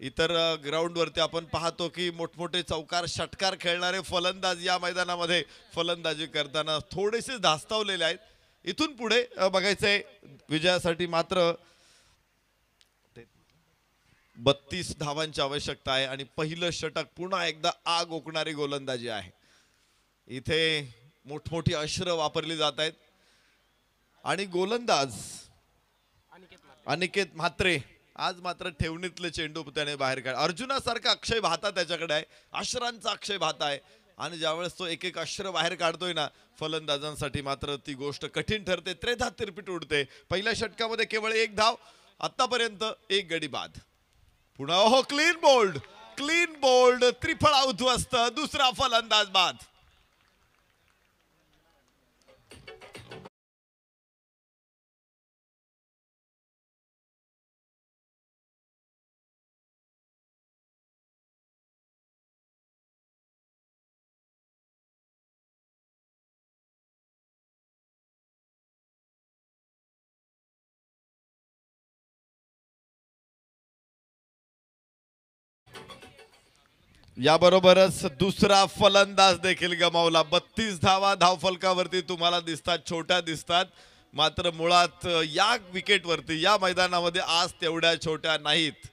इतर ग्राउंडवरती आपण पाहतो की मोठमोठे चौकार षटकार खेळणारे फलंदाज या मैदानामध्ये फलंदाजी करताना थोडेसे धास्तावलेले आहेत इथून पुढे बघायचंय विजयासाठी मात्र बत्तीस धावांची आवश्यकता आहे आणि पहिलं षटक पुन्हा एकदा आग ओकणारी गोलंदाजी आहे इथे मोठमोठी अश्र वापरली जात आहेत आणि गोलंदाज अनिकेत म्हात्रे आज मात्र ठेवणीतले चेंडू त्याने बाहेर काढ अर्जुनासारखा अक्षय भाता त्याच्याकडे आहे अश्रांचा अक्षय भाता आहे आणि ज्यावेळेस तो एक एक अश्र बाहेर काढतोय ना फलंदाजांसाठी मात्र ती गोष्ट कठीण ठरते त्रेधा तिरपीट उडते पहिल्या षटकामध्ये केवळ एक धाव आतापर्यंत एक गडी बाद पुन्हा हो क्लीन बोल्ड क्लीन बोल्ड त्रिफळा असतं दुसरा फलंदाज बाद याबरोबरच दुसरा फलंदाज देखील गमावला बत्तीस धावा धावफलकावरती तुम्हाला दिसतात छोट्या दिसतात मात्र मुळात या विकेटवरती या मैदानामध्ये आज तेवढ्या छोट्या नाहीत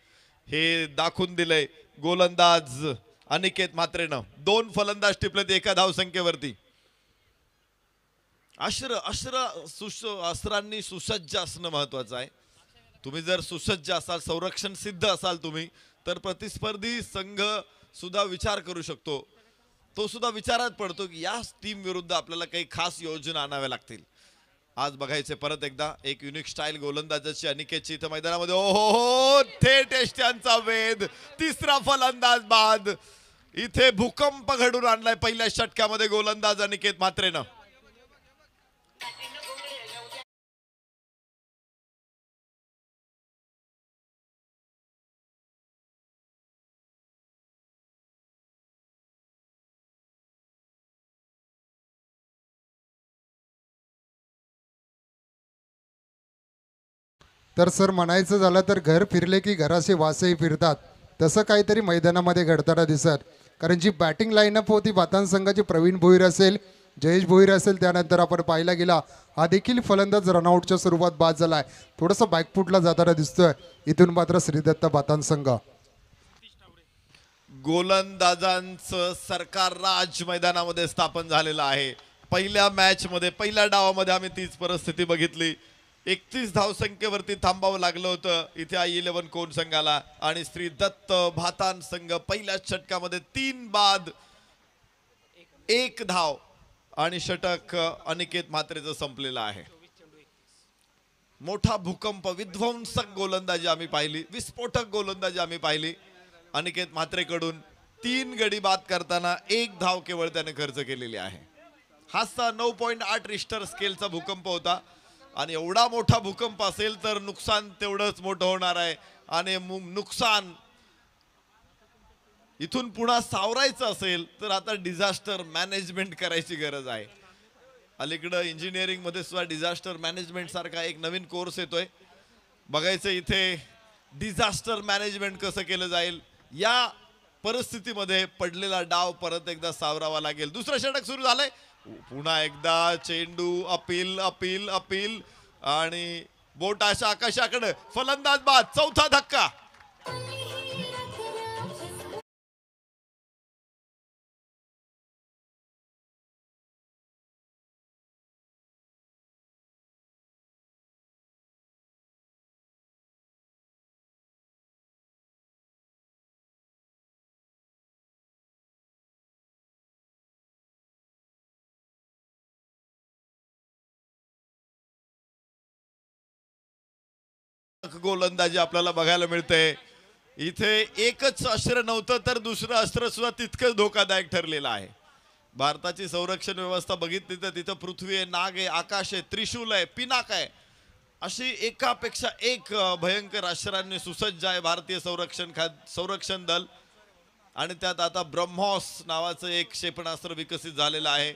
हे दाखवून दिलंय गोलंदाज अनिकेत मात्रेनं दोन फलंदाज टिपलेत एका धावसंख्येवरती अश्र अश्र सुश अस्त्रांनी सुसज्ज असणं महत्वाचं आहे तुम्ही जर सुसज्ज असाल संरक्षण सिद्ध असाल तुम्ही तर प्रतिस्पर्धी संघ सुद्धा विचार करू शकतो तो सुद्धा विचारात पडतो की या टीम विरुद्ध आपल्याला काही खास योजना आणाव्या लागतील आज बघायचे परत एकदा एक युनिक स्टाईल गोलंदाजाची अनिकेतची इथं मैदानामध्ये ओ हो, हो, हो थेट यांचा वेद तिसरा फलंदाज बाद इथे भूकंप घडून आणलाय पहिल्या षटकामध्ये गोलंदाज अनिकेत मात्रेनं तर सर म्हणायचं झालं तर घर फिरले की घराचे वासही फिरतात तसं काहीतरी मैदानामध्ये घडताना दिसत कारण जी बॅटिंग लाईनअप होती बातान संघाची प्रवीण भोईर असेल जयेश भोईर असेल त्यानंतर आपण पाहायला गेला हा देखील फलंदाज रनआउटच्या स्वरूपात बाद झाला आहे थोडंसं फुटला जाताना दिसतोय इथून मात्र श्रीदत्त बातान संघ गोलंदाजांचं सरकार राज मैदानामध्ये स्थापन झालेलं आहे पहिल्या मॅच मध्ये पहिल्या डावामध्ये आम्ही तीच परिस्थिती बघितली एकतीस धावसंख्येवरती थांबावं लागलं होतं इथे आय इलेव्हन कोण संघाला आणि श्री दत्त भातान संघ पहिल्याच षटकामध्ये तीन बाद एक धाव आणि षटक अनिकेत मात्रेचं संपलेलं आहे मोठा भूकंप विध्वंसक गोलंदाजी आम्ही पाहिली विस्फोटक गोलंदाजी आम्ही पाहिली अनिकेत मात्रेकडून तीन गडी बाद करताना एक धाव केवळ त्याने खर्च केलेली आहे हा नऊ पॉईंट आठ रिस्टर स्केलचा भूकंप होता आणि एवढा मोठा भूकंप असेल तर नुकसान तेवढंच मोठं होणार आहे आणि नुकसान इथून पुन्हा सावरायचं असेल तर आता डिझास्टर मॅनेजमेंट करायची गरज आहे अलीकडं मध्ये सुद्धा डिझास्टर मॅनेजमेंट सारखा एक नवीन कोर्स येतोय बघायचं इथे डिझास्टर मॅनेजमेंट कसं केलं जाईल या परिस्थितीमध्ये पडलेला डाव परत एकदा सावरावा लागेल दुसरं षटक सुरू झालंय पुन्हा एकदा चेंडू अपील अपील अपील आणि बोट अशा आकाशाकडे फलंदाज बाद चौथा धक्का गोलंदाजी आपल्याला बघायला मिळते इथे एकच अस्त्र नव्हतं तर दुसरं अस्त्र सुद्धा तितकंच धोकादायक ठरलेलं आहे भारताची संरक्षण व्यवस्था बघितली तर तिथं पृथ्वी आहे नाग आहे आकाश आहे त्रिशूल आहे पिनाक आहे अशी एकापेक्षा एक भयंकर अस्त्रांनी सुसज्ज आहे भारतीय संरक्षण खा संरक्षण दल आणि त्यात आता ब्रह्मॉस नावाचं एक क्षेपणास्त्र विकसित झालेलं आहे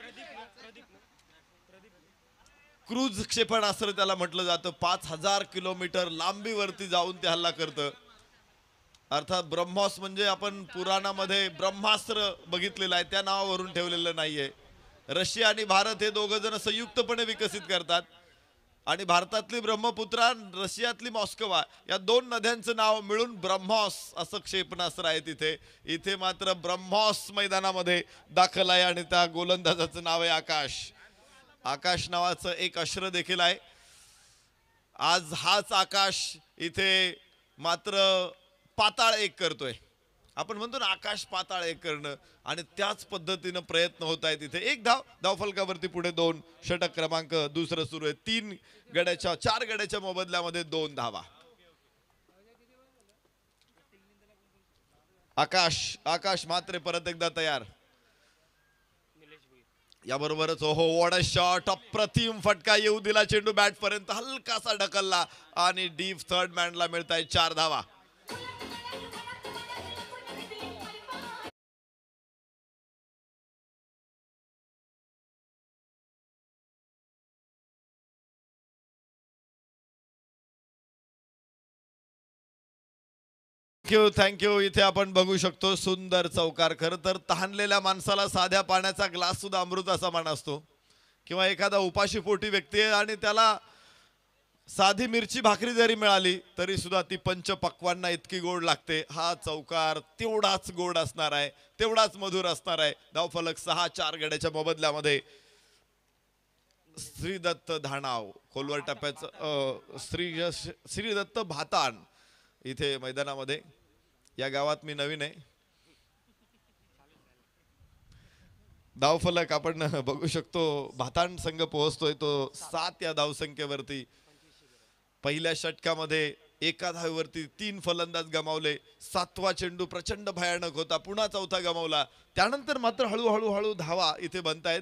क्रूज क्षेपणास्त्र त्याला म्हटलं जातं पाच हजार किलोमीटर लांबीवरती जाऊन ते हल्ला करतं अर्थात ब्रह्मास म्हणजे आपण पुराणामध्ये ब्रह्मास्त्र बघितलेलं आहे त्या नावावरून ठेवलेलं नाही रशिया आणि भारत हे दोघं जण संयुक्तपणे विकसित करतात आणि भारतातली ब्रह्मपुत्रा रशियातली मॉस्कोवा या दोन नद्यांचं नाव मिळून ब्रह्मॉस असं क्षेपणास्त्र आहे तिथे इथे मात्र ब्रह्मॉस मैदानामध्ये दाखल आहे आणि त्या गोलंदाजाचं नाव आहे आकाश आकाश नावाचं एक अश्र देखील आहे आज हाच आकाश इथे मात्र पाताळ एक करतोय आपण म्हणतो ना आकाश पाताळ एक करणं आणि त्याच पद्धतीनं प्रयत्न होत आहेत तिथे एक धाव धावफलकावरती पुढे दोन षटक क्रमांक दुसरं सुरू आहे तीन गड्याच्या चार गड्याच्या मोबदल्यामध्ये दोन धावा आकाश आकाश मात्र परत एकदा तयार याबरोबरच ओहो वॉड अ शॉट अप्रतिम फटका येऊ दिला चेंडू बॅट पर्यंत हलकासा ढकलला आणि डीप थर्ड मॅनला मिळत आहे चार धावा थँक्यू थँक्यू इथे आपण बघू शकतो सुंदर चौकार खरं तर तहानलेल्या माणसाला साध्या पाण्याचा ग्लास सुद्धा अमृत असा मान असतो किंवा एखादा उपाशी पोटी व्यक्ती आहे आणि त्याला साधी मिरची भाकरी जरी मिळाली तरी सुद्धा ती पंच पक्वांना इतकी गोड लागते हा चौकार तेवढाच गोड असणार आहे तेवढाच मधुर असणार आहे फलक सहा चार गड्याच्या मोबदल्यामध्ये श्रीदत्त धाणाव खोलवर टप्प्याचं श्री श्रीदत्त भातान इथे मैदानामध्ये या गावात मी नवीन आहे धावफलक आपण बघू शकतो भातान संघ पोहोचतोय तो सात या संख्येवरती पहिल्या षटकामध्ये एका धावेवरती तीन फलंदाज गमावले सातवा चेंडू प्रचंड भयानक होता पुन्हा चौथा गमावला त्यानंतर मात्र हळूहळू हळू धावा इथे बनतायत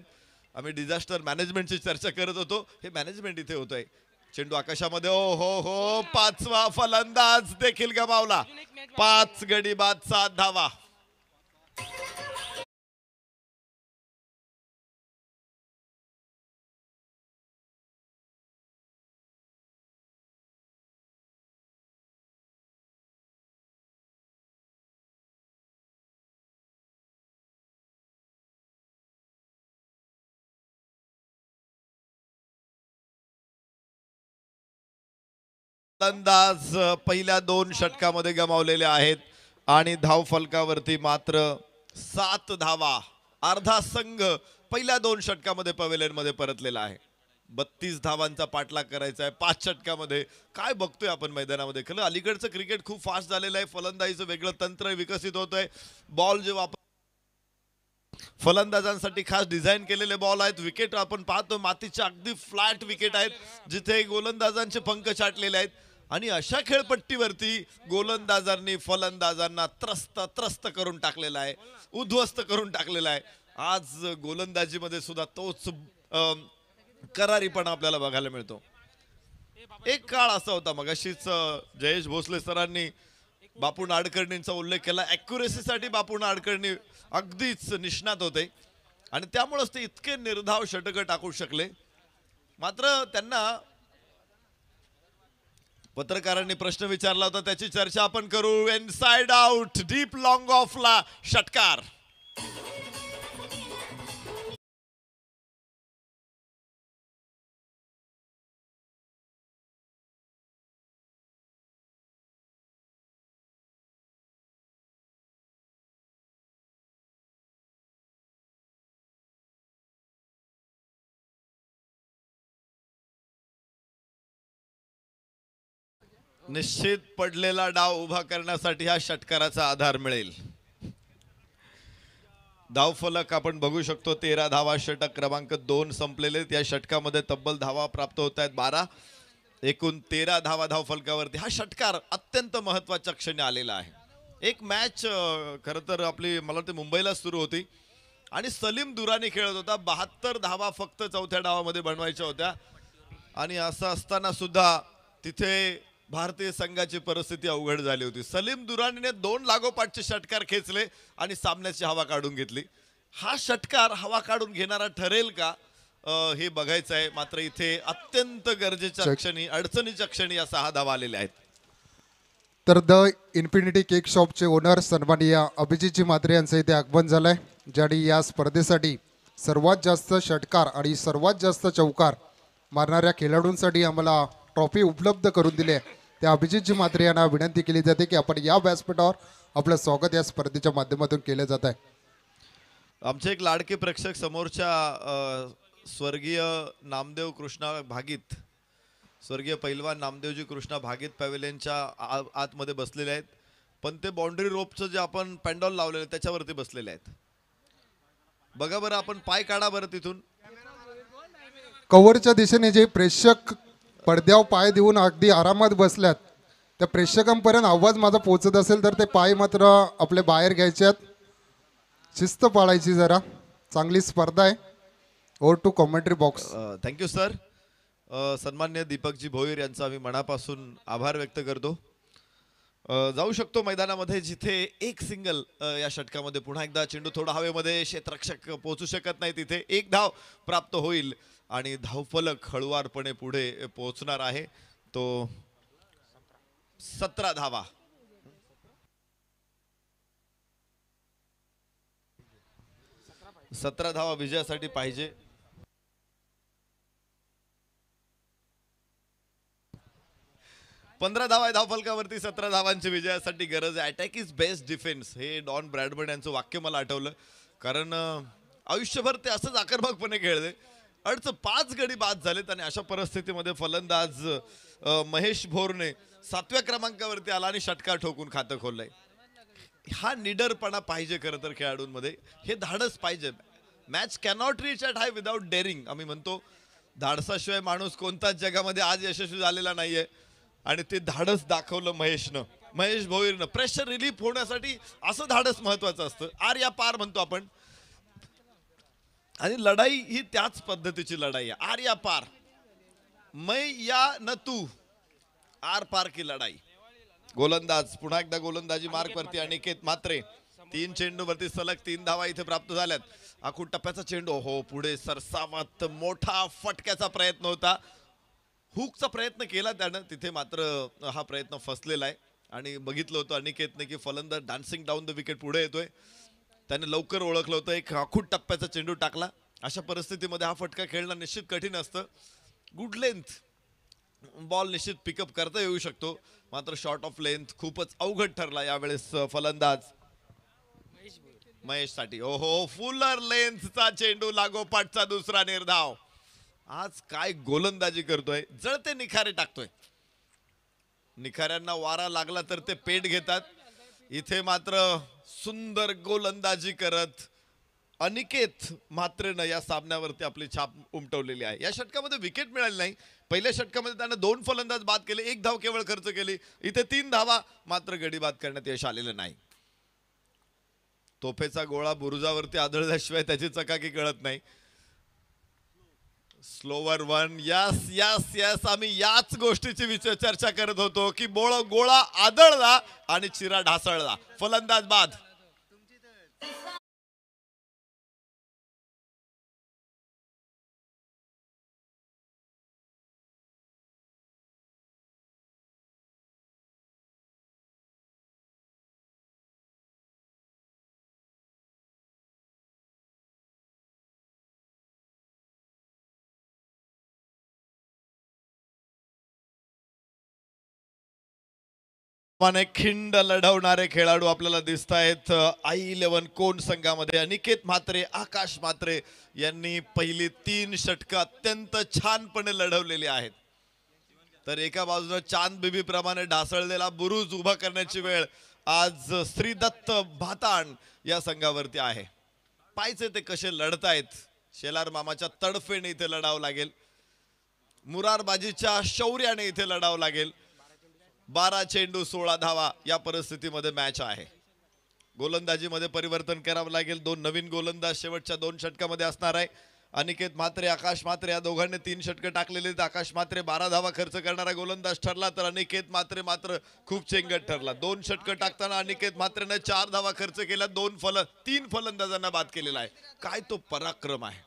आम्ही डिझास्टर मॅनेजमेंटची चर्चा करत होतो हे मॅनेजमेंट इथे होत आहे चेंडू आकाशामध्ये ओ हो हो पाचवा फलंदाज देखील गमावला पाच गडी बाद सात धावा फलंदाज पहिल्या दोन षटकामध्ये गमावलेले आहेत आणि धाव फलकावरती मात्र सात धावा अर्धा संघ पहिल्या दोन षटकामध्ये पवेलेनमध्ये परतलेला आहे बत्तीस धावांचा पाठलाग करायचा आहे पाच षटकामध्ये काय बघतोय आपण मैदानामध्ये खरं अलीकडचं क्रिकेट खूप फास्ट झालेलं आहे फलंदाजीचं वेगळं तंत्र विकसित होत आहे बॉल जे वापर फलंदाजांसाठी खास डिझाईन केलेले बॉल आहेत विकेट आपण पाहतो मातीच्या अगदी फ्लॅट विकेट आहेत जिथे गोलंदाजांचे पंख छाटलेले आहेत आणि अशा खेळपट्टीवरती गोलंदाजांनी फलंदाजांना त्रस्त त्रस्त करून टाकलेला आहे उद्ध्वस्त करून टाकलेला आहे आज गोलंदाजीमध्ये सुद्धा तोच करारीपणा आपल्याला बघायला मिळतो एक काळ असा होता मग अशीच जयेश भोसले सरांनी बापू नाडकर्णींचा उल्लेख केला अॅक्युरेसीसाठी बापू नाडकर्णी अगदीच निष्णात होते आणि त्यामुळेच ते इतके निर्धाव षटकं टाकू शकले मात्र त्यांना पत्रकारांनी प्रश्न विचारला होता त्याची चर्चा आपण करू inside out deep long ला, षटकार निश्चित पडलेला डाव उभा करण्यासाठी हा षटकाराचा आधार मिळेल फलक आपण बघू शकतो तेरा धावा षटक क्रमांक दोन संपलेले या षटकामध्ये तब्बल धावा प्राप्त होत आहेत बारा एकूण तेरा धावा फलकावरती हा षटकार अत्यंत महत्वाच्या क्षणी आलेला आहे एक मॅच खरं तर आपली मला वाटते मुंबईला सुरू होती आणि सलीम दुराने खेळत होता बहात्तर धावा फक्त चौथ्या डावामध्ये बनवायच्या होत्या आणि असं असताना सुद्धा तिथे भारतीय संघाची परिस्थिती अवघड झाली होती सलीम दुरानीने दोन लागोपाठचे षटकार खेचले आणि सामन्याची हवा काढून घेतली हा षटकार हवा काढून घेणारा ठरेल का हे बघायचं आहे मात्र इथे अत्यंत गरजेच्या क्षणी अडचणीच्या क्षणी या सहा धावा आलेले आहेत तर द इन्फिनिटी केक शॉपचे ओनर सन्मानिया अभिजितजी मात्रे यांचं इथे आगमन झालं ज्याने या स्पर्धेसाठी सर्वात जास्त षटकार आणि सर्वात जास्त चौकार मारणाऱ्या खेळाडूंसाठी आम्हाला ट्रॉफी उपलब्ध करून दिली आहे त्या अभिजितजी मात्र यांना विनंती केली जाते की आपण या व्यासपीठावर आपलं स्वागत या स्पर्धेच्या माध्यमातून केलं जात आहे आमचे एक लाडके प्रेक्षक समोरच्या स्वर्गीय नामदेव कृष्णा भागीत स्वर्गीय पैलवान नामदेवजी कृष्णा भागीत पॅवेलियनच्या आतमध्ये बसलेले आहेत पण ते बाउंड्री रोपचं जे आपण पॅन्डॉल लावलेलं त्याच्यावरती बसलेले आहेत बघा बरं आपण पाय काढा बरं तिथून कव्हरच्या दिशेने जे प्रेक्षक पडद्याव पाय देऊन अगदी आरामात बसल्यात त्या प्रेक्षकांपर्यंत आवाज माझा पोचत असेल तर ते पाय मात्र आपले बाहेर घ्यायचे शिस्त पाळायची जरा चांगली स्पर्धा आहे over to commentary box thank you sir सन्मान्य दीपकजी भोईर यांचा आम्ही मनापासून आभार व्यक्त करतो जाऊ शकतो मैदानामध्ये जिथे एक सिंगल या षटकामध्ये पुन्हा एकदा चेंडू थोडा हवेमध्ये क्षेत्ररक्षक पोहोचू शकत नाही तिथे एक धाव प्राप्त होईल आणि धावफलक हळुवारपणे पुढे पोहोचणार आहे तो सतरा धावा सतरा धावा विजयासाठी पाहिजे पंधरा धावा धावफलकावरती सतरा धावांची विजयासाठी गरज आहे अटॅक इज बेस्ट डिफेन्स हे डॉन ब्रॅडबर्ड यांचं वाक्य मला आठवलं कारण आयुष्यभर ते असंच आकर्मकपणे खेळले अडच पाच गडी बाद झालेत आणि अशा परिस्थितीमध्ये फलंदाज महेश भोरने सातव्या क्रमांकावरती आला आणि षटकार ठोकून खातं खोललंय हा निडरपणा पाहिजे खरं तर खेळाडूंमध्ये हे धाडस पाहिजे match cannot reach at high without daring आम्ही म्हणतो धाडसाशिवाय माणूस कोणताच जगामध्ये आज यशस्वी झालेला नाहीये आणि ते धाडस दाखवलं महेशनं महेश भोईरनं प्रेशर रिलीफ होण्यासाठी असं धाडस महत्वाचं असतं आर या पार म्हणतो आपण आणि लढाई ही त्याच पद्धतीची लढाई आहे आर या पार मै या न तू आर पार की लढाई गोलंदाज पुन्हा एकदा गोलंदाजी मार्कवरती अनिकेत मात्रे तीन चेंडूवरती सलग तीन धावा इथे प्राप्त झाल्यात आखू टप्प्याचा चेंडू हो पुढे सरसावत मोठा फटक्याचा प्रयत्न होता हुकचा प्रयत्न केला त्यानं तिथे मात्र हा प्रयत्न फसलेला आहे आणि बघितलं होतं अनिकेतने की फलंदाज डान्सिंग डाऊन द विकेट पुढे येतोय त्याने लवकर ओळखलं होतं एक अखूट टप्प्याचा चेंडू टाकला अशा परिस्थितीमध्ये हा फटका खेळणं निश्चित कठीण असतं गुड लेंथ बॉल निश्चित पिकअप करता येऊ शकतो मात्र शॉर्ट ऑफ लेंथ खूपच अवघड ठरला यावेळेस फलंदाज महेश साठी ओ हो फुलर लेंथचा चेंडू लागोपाठचा दुसरा निर्धाव आज काय गोलंदाजी करतोय जळते निखारे टाकतोय निखाऱ्यांना वारा लागला तर ते पेट घेतात इथे मात्र सुंदर गोलंदाजी करत अनिकेत मात्रेनं या सामन्यावरती आपली छाप उमटवलेली आहे या षटकामध्ये विकेट मिळाली नाही पहिल्या षटकामध्ये त्यानं दोन फलंदाज बाद केले एक धाव केवळ खर्च केली इथे तीन धावा मात्र गडी बाद करण्यात यश आलेलं नाही तोफेचा गोळा बुरुजावरती आदळल्याशिवाय त्याची चकाकी कळत नाही slower one yes yes yes आम्ही याच गोष्टीची चर्चा करत होतो की बोळ गोळा आदळला आणि चिरा ढासळला फलंदाज बाद माने खिंड लढवणारे खेळाडू आपल्याला दिसत आहेत आई इलेव्हन कोण संघामध्ये अनिकेत म्हात्रे आकाश म्हात्रे यांनी पहिली तीन षटक अत्यंत छानपणे लढवलेली आहेत तर एका बाजूला चांद बिबी प्रमाणे ढासळलेला बुरुज उभा करण्याची वेळ आज श्रीदत्त भाताण या संघावरती आहे पाहिजे ते कसे लढतायत शेलार मामाच्या तडफेने इथे लढावं लागेल मुरारबाजीच्या शौर्याने इथे लढावं लागेल बारा चेंडू सोळा धावा या परिस्थितीमध्ये मॅच आहे गोलंदाजीमध्ये परिवर्तन करावं लागेल दोन नवीन गोलंदाज शेवटच्या दोन षटकामध्ये असणार आहे अनिकेत म्हात्रे आकाश मात्रे या दोघांनी तीन षटकं टाकलेले आहेत आकाश मात्रे बारा धावा खर्च करणारा गोलंदाज ठरला तर अनिकेत मात्रे मात्र खूप चेंगट ठरला दोन षटकं टाकताना अनिकेत मात्रेने चार धावा खर्च केला दोन फल तीन फलंदाजांना बाद केलेला आहे काय तो पराक्रम आहे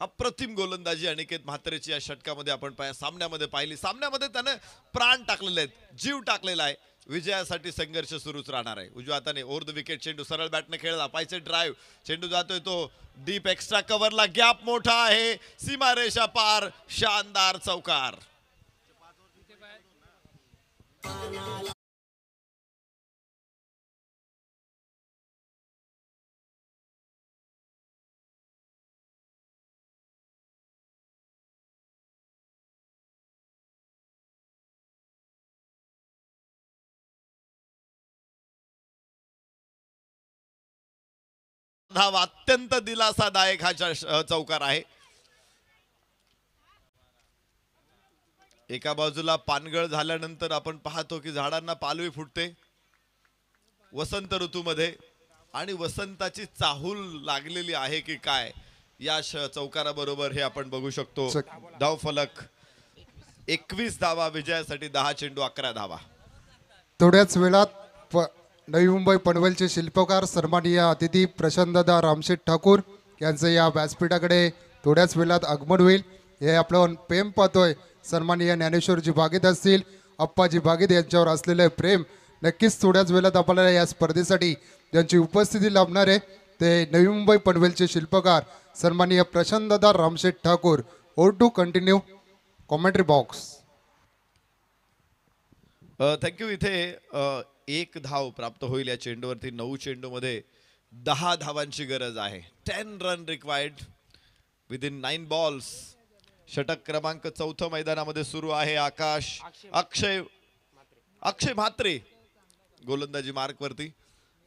अप्रतिम गोलंदाजी अनिकेत म्हात्रेची या षटकामध्ये आपण पाहिजे सामन्यामध्ये पाहिली सामन्यामध्ये त्यानं प्राण टाकलेले आहेत जीव टाकलेला आहे विजयासाठी संघर्ष सुरूच राहणार आहे उजव्या हाताने ओर द विकेट चेंडू सरळ बॅटने खेळला पायचे ड्राईव्ह चेंडू जातोय तो डीप एक्स्ट्रा कव्हरला गॅप मोठा आहे सीमारेषा पार शानदार चौकार धावा अत्यंत दिलासादायक हा चौकार आहे एका बाजूला पानगळ झाल्यानंतर आपण पाहतो की झाडांना पालवी फुटते वसंत मध्ये आणि वसंताची चाहूल लागलेली आहे की काय या चौकाराबरोबर हे आपण बघू शकतो धाव फलक एकवीस धावा विजयासाठी दहा चेंडू अकरा धावा थोड्याच वेळात नवी मुंबई पनवेलचे शिल्पकार सन्माननीय अतिथी प्रशांतदा रामशेठ ठाकूर यांचं या व्यासपीठाकडे थोड्याच वेळात आगमन होईल हे आपण प्रेम पाहतोय ज्ञानेश्वर ज्ञानेश्वरजी बागेत असतील अप्पाजी बागेत यांच्यावर असलेलं प्रेम नक्कीच थोड्याच वेळात आपल्याला या स्पर्धेसाठी ज्यांची उपस्थिती लाभणार आहे ते नवी मुंबई पनवेलचे शिल्पकार सन्माननीय प्रशांतदा रामशेठ ठाकूर ओ to continue commentary box thank you इथे एक धाव प्राप्त होईल या चेंडूवरती नऊ चेंडूमध्ये दहा धावांची गरज आहे ten run required within nine balls षटक क्रमांक चौथं मैदानामध्ये सुरू आहे आकाश अक्षय अक्षय म्हात्रे गोलंदाजी मार्कवरती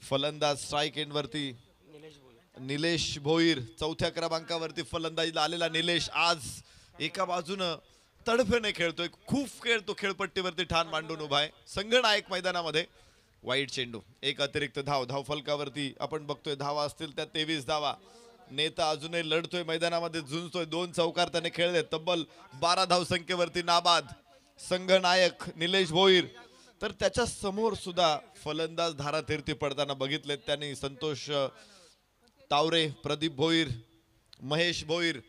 फलंदाज स्ट्राईक एंडवरती निलेश भोईर चौथ्या क्रमांकावरती फलंदाजीला आलेला निलेश आज एका बाजूनं तडफेने खेळतोय खूप खेळतो खेळपट्टीवरती ठाण मांडून उभा आहे संघ नायक मैदानामध्ये वाईट चेंडू एक अतिरिक्त धाव धाव फलकावरती आपण बघतोय धावा असतील त्या तेवीस धावा नेता अजूनही लढतोय मैदानामध्ये झुंजतोय दोन चौकार त्याने खेळले तब्बल बारा धाव संख्येवरती नाबाद संघ नायक निलेश भोईर तर त्याच्या समोर सुद्धा फलंदाज धारातीर्थी पडताना बघितलेत त्यांनी संतोष तावरे प्रदीप भोईर महेश भोईर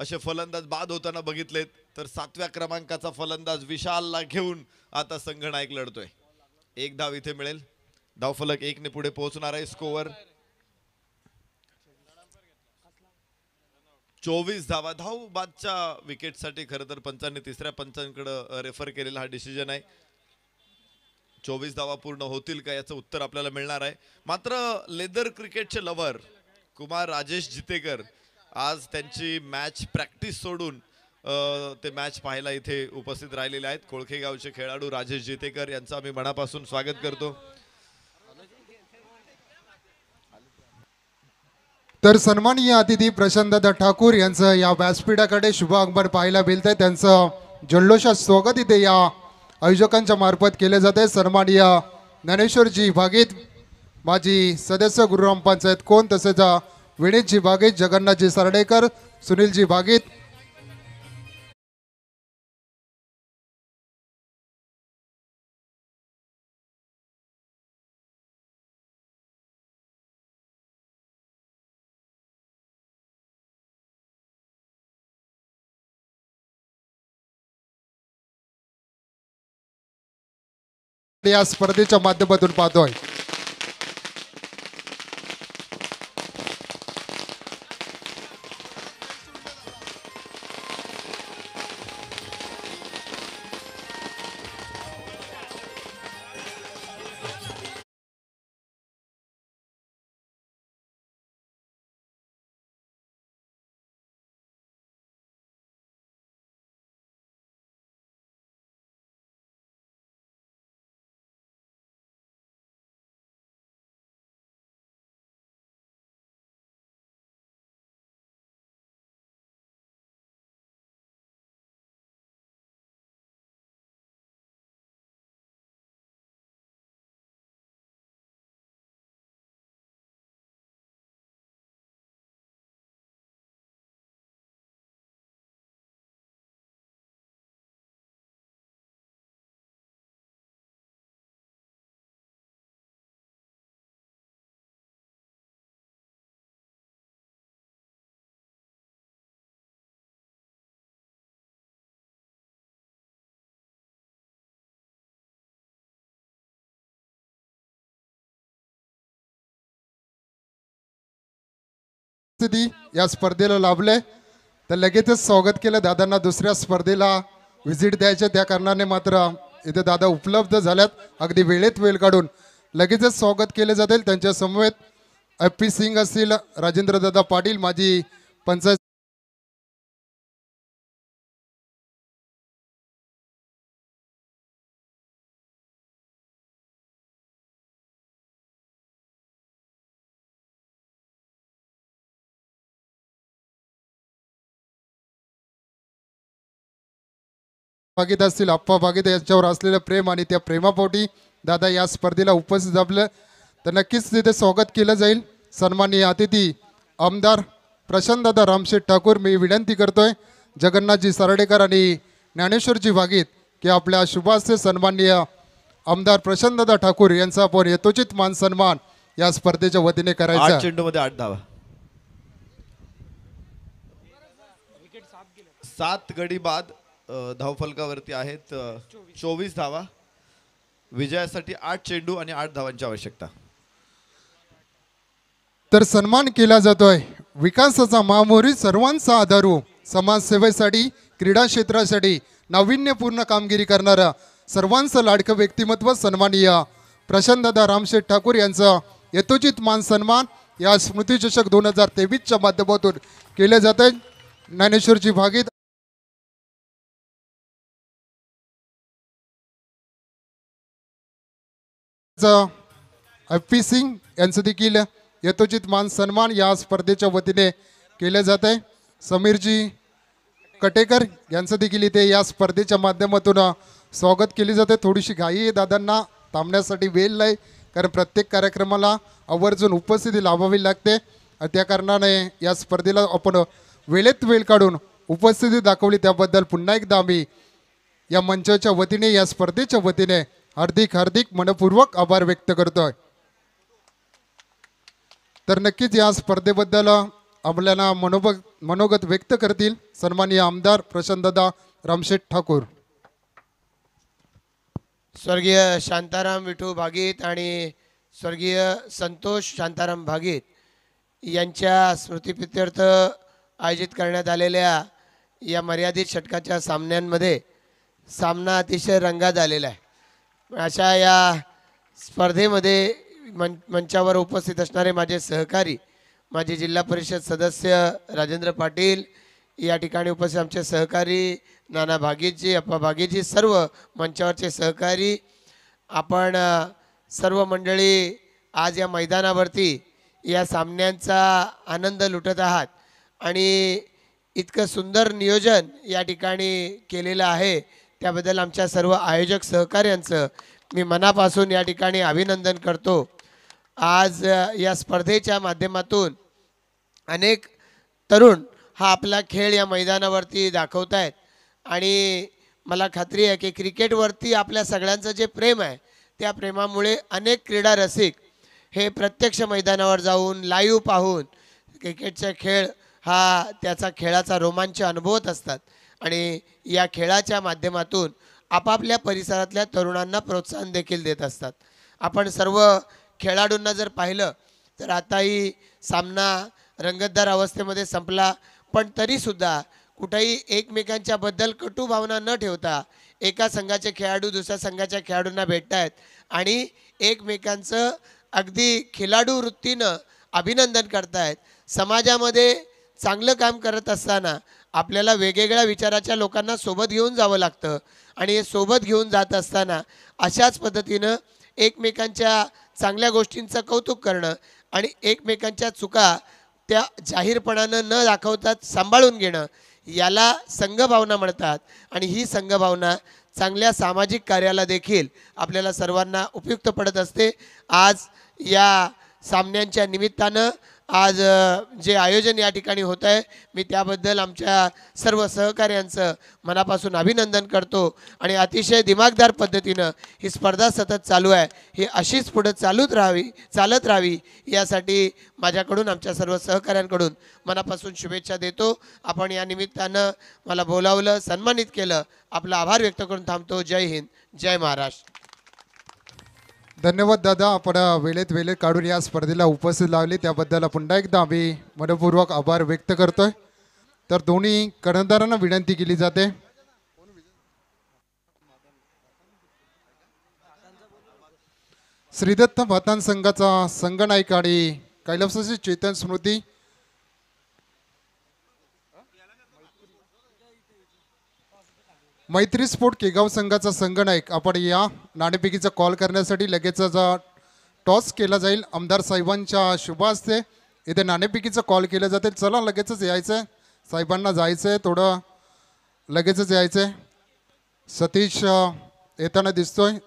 असे फलंदाज बाद होताना बघितलेत तर सातव्या क्रमांकाचा फलंदाज विशालला घेऊन आता संघ नायक लढतोय एक धाव इथे मिळेल धावफलक एकने पुढे पोहोचणार आहे स्कोअर चोवीस धावा धाव बादच्या साठी खर तर पंचांनी तिसऱ्या पंचांकडे रेफर केलेला हा डिसिजन आहे चोवीस धावा पूर्ण होतील का याचं उत्तर आपल्याला मिळणार आहे मात्र लेदर क्रिकेटचे लवर कुमार राजेश जितेकर आज त्यांची मॅच प्रॅक्टिस सोडून ते मॅच पाहायला इथे उपस्थित राहिलेले आहेत कोळखेगावचे खेळाडू राजेश जितेकर यांचं आम्ही मनापासून स्वागत करतो तर सन्माननीय अतिथी प्रशांतदा ठाकूर यांचं या व्यासपीठाकडे शुभ आगमन पाहायला मिळतंय त्यांचं जल्लोषात स्वागत इथे या आयोजकांच्या मार्फत केले जाते सन्माननीय ज्ञानेश्वरजी भागीत माजी सदस्य गुरुराम पंचायत कोण तसेच विनितजी भागीत जगन्नाथजी सरडेकर सुनीलजी भागीत या स्पर्धेच्या माध्यमातून पाहतोय प्रस्तुती या स्पर्धेला लाभले तर लगेचच स्वागत केलं दादांना दुसऱ्या स्पर्धेला व्हिजिट द्यायचे त्या कारणाने मात्र इथे दादा उपलब्ध झाल्यात अगदी वेळेत वेळ काढून लगेचच स्वागत केले जाते त्यांच्या समवेत एफ पी सिंग असतील दादा पाटील माजी पंचायत भागीत असतील आप्पा भागीत यांच्यावर असलेलं प्रेम आणि त्या प्रेमापोटी दादा या स्पर्धेला उपस्थित झालं तर नक्कीच तिथे स्वागत केलं जाईल सन्माननीय अतिथी आमदार दादा रामशेठ ठाकूर मी विनंती करतोय जगन्नाथजी सरडेकर आणि ज्ञानेश्वरजी भागीत की आपल्या शुभास्य सन्माननीय आमदार दादा ठाकूर यांचा आपण यथोचित मान सन्मान या स्पर्धेच्या वतीने करायचा चेंडूमध्ये आठ धावा सात गडी बाद धावफलकावरती आहेत चोवीस धावा विजयासाठी आठ चेंडू आणि आठ धावांची आवश्यकता तर सन्मान केला जातोय विकासाचा मामोरी सर्वांचा आधारू समाजसेवेसाठी क्रीडा क्षेत्रासाठी नाविन्यपूर्ण कामगिरी करणारा सर्वांचं लाडकं व्यक्तिमत्व सन्मानीय प्रशांतदा रामशेठ ठाकूर यांचं यथोचित मान सन्मान या स्मृतीचषक दोन हजार तेवीसच्या माध्यमातून केलं जात आहे ज्ञानेश्वरची भागीत तसेच सिंग यांचं देखील यथोचित मान सन्मान या स्पर्धेच्या वतीने केलं जात आहे समीरजी कटेकर यांचं देखील इथे या स्पर्धेच्या माध्यमातून स्वागत केले जाते थोडीशी घाई दादांना थांबण्यासाठी वेळ नाही कारण प्रत्येक कार्यक्रमाला आवर्जून उपस्थिती लाभावी लागते त्या कारणाने या स्पर्धेला आपण वेळेत वेळ काढून उपस्थिती दाखवली त्याबद्दल पुन्हा एकदा आम्ही या मंचाच्या वतीने या स्पर्धेच्या वतीने हार्दिक हार्दिक मनपूर्वक आभार व्यक्त करतोय तर नक्कीच या स्पर्धेबद्दल आपल्याला मनोभ मनोगत व्यक्त करतील सन्माननीय आमदार प्रशांतदा रामशेठ ठाकूर स्वर्गीय शांताराम विठू भागीत आणि स्वर्गीय संतोष शांताराम भागीत यांच्या स्मृतिप्रित्यर्थ आयोजित करण्यात आलेल्या या मर्यादित षटकाच्या सामन्यांमध्ये सामना अतिशय रंगात आलेला आहे अशा या स्पर्धेमध्ये मं मंचावर उपस्थित असणारे माझे सहकारी माझे जिल्हा परिषद सदस्य राजेंद्र पाटील या ठिकाणी उपस्थित आमचे सहकारी नाना भागीजी अप्पा भागीजी सर्व मंचावरचे सहकारी आपण सर्व मंडळी आज या मैदानावरती या सामन्यांचा आनंद लुटत आहात आणि इतकं सुंदर नियोजन या ठिकाणी केलेलं आहे त्याबद्दल आमच्या सर्व आयोजक सहकार्यांचं मी मनापासून या ठिकाणी अभिनंदन करतो आज या स्पर्धेच्या माध्यमातून अनेक तरुण हा आपला खेळ या मैदानावरती दाखवत आहेत आणि मला खात्री आहे की क्रिकेटवरती आपल्या सगळ्यांचं जे प्रेम आहे त्या प्रेमामुळे अनेक क्रीडा रसिक हे प्रत्यक्ष मैदानावर जाऊन लाईव्ह पाहून क्रिकेटचा खेळ हा त्याचा खेळाचा रोमांच अनुभवत असतात आणि या खेळाच्या माध्यमातून आपापल्या परिसरातल्या तरुणांना प्रोत्साहन देखील देत असतात आपण सर्व खेळाडूंना जर पाहिलं तर आताही सामना रंगतदार अवस्थेमध्ये संपला पण तरीसुद्धा कुठेही एकमेकांच्याबद्दल कटू भावना न ठेवता एका संघाचे खेळाडू दुसऱ्या संघाच्या खेळाडूंना भेटत आहेत आणि एकमेकांचं अगदी खेळाडू वृत्तीनं अभिनंदन करतायत समाजामध्ये चांगलं काम करत असताना आपल्याला वेगवेगळ्या विचाराच्या लोकांना सोबत घेऊन जावं लागतं आणि हे सोबत घेऊन जात असताना अशाच पद्धतीनं एकमेकांच्या चांगल्या गोष्टींचं कौतुक करणं आणि एकमेकांच्या चुका त्या जाहीरपणानं न दाखवतात सांभाळून घेणं याला संघभावना म्हणतात आणि ही संघभावना चांगल्या सामाजिक कार्याला देखील आपल्याला सर्वांना उपयुक्त पडत असते आज या सामन्यांच्या निमित्तानं आज जे आयोजन या ठिकाणी होत आहे मी त्याबद्दल आमच्या सर्व सहकार्यांचं मनापासून अभिनंदन करतो आणि अतिशय दिमागदार पद्धतीनं ही स्पर्धा सतत चालू आहे ही अशीच पुढं चालूच राहावी चालत राहावी यासाठी माझ्याकडून आमच्या सर्व सहकाऱ्यांकडून मनापासून शुभेच्छा देतो आपण या निमित्तानं मला बोलावलं सन्मानित केलं आपला आभार व्यक्त करून थांबतो जय हिंद जय महाराष्ट्र धन्यवाद दादा आपण वेळेत वेळेत काढून या स्पर्धेला उपस्थित लावली त्याबद्दल पुन्हा एकदा आम्ही मनपूर्वक आभार व्यक्त करतोय तर दोन्ही कर्णधारांना विनंती केली जाते श्रीदत्त भातान संघाचा संघनायक आणि कैलासाची चेतन स्मृती मैत्री स्पोर्ट केगाव संघाचा संघनायक आपण या नाणेपिकीचा कॉल करण्यासाठी लगेचचा टॉस केला जाईल आमदार साहेबांच्या शुभ असते इथे नाणेपिकीचं कॉल केला जाते चला लगेचच यायचं आहे साहेबांना जायचं आहे थोडं लगेचच यायचं आहे सतीश येताना दिसतोय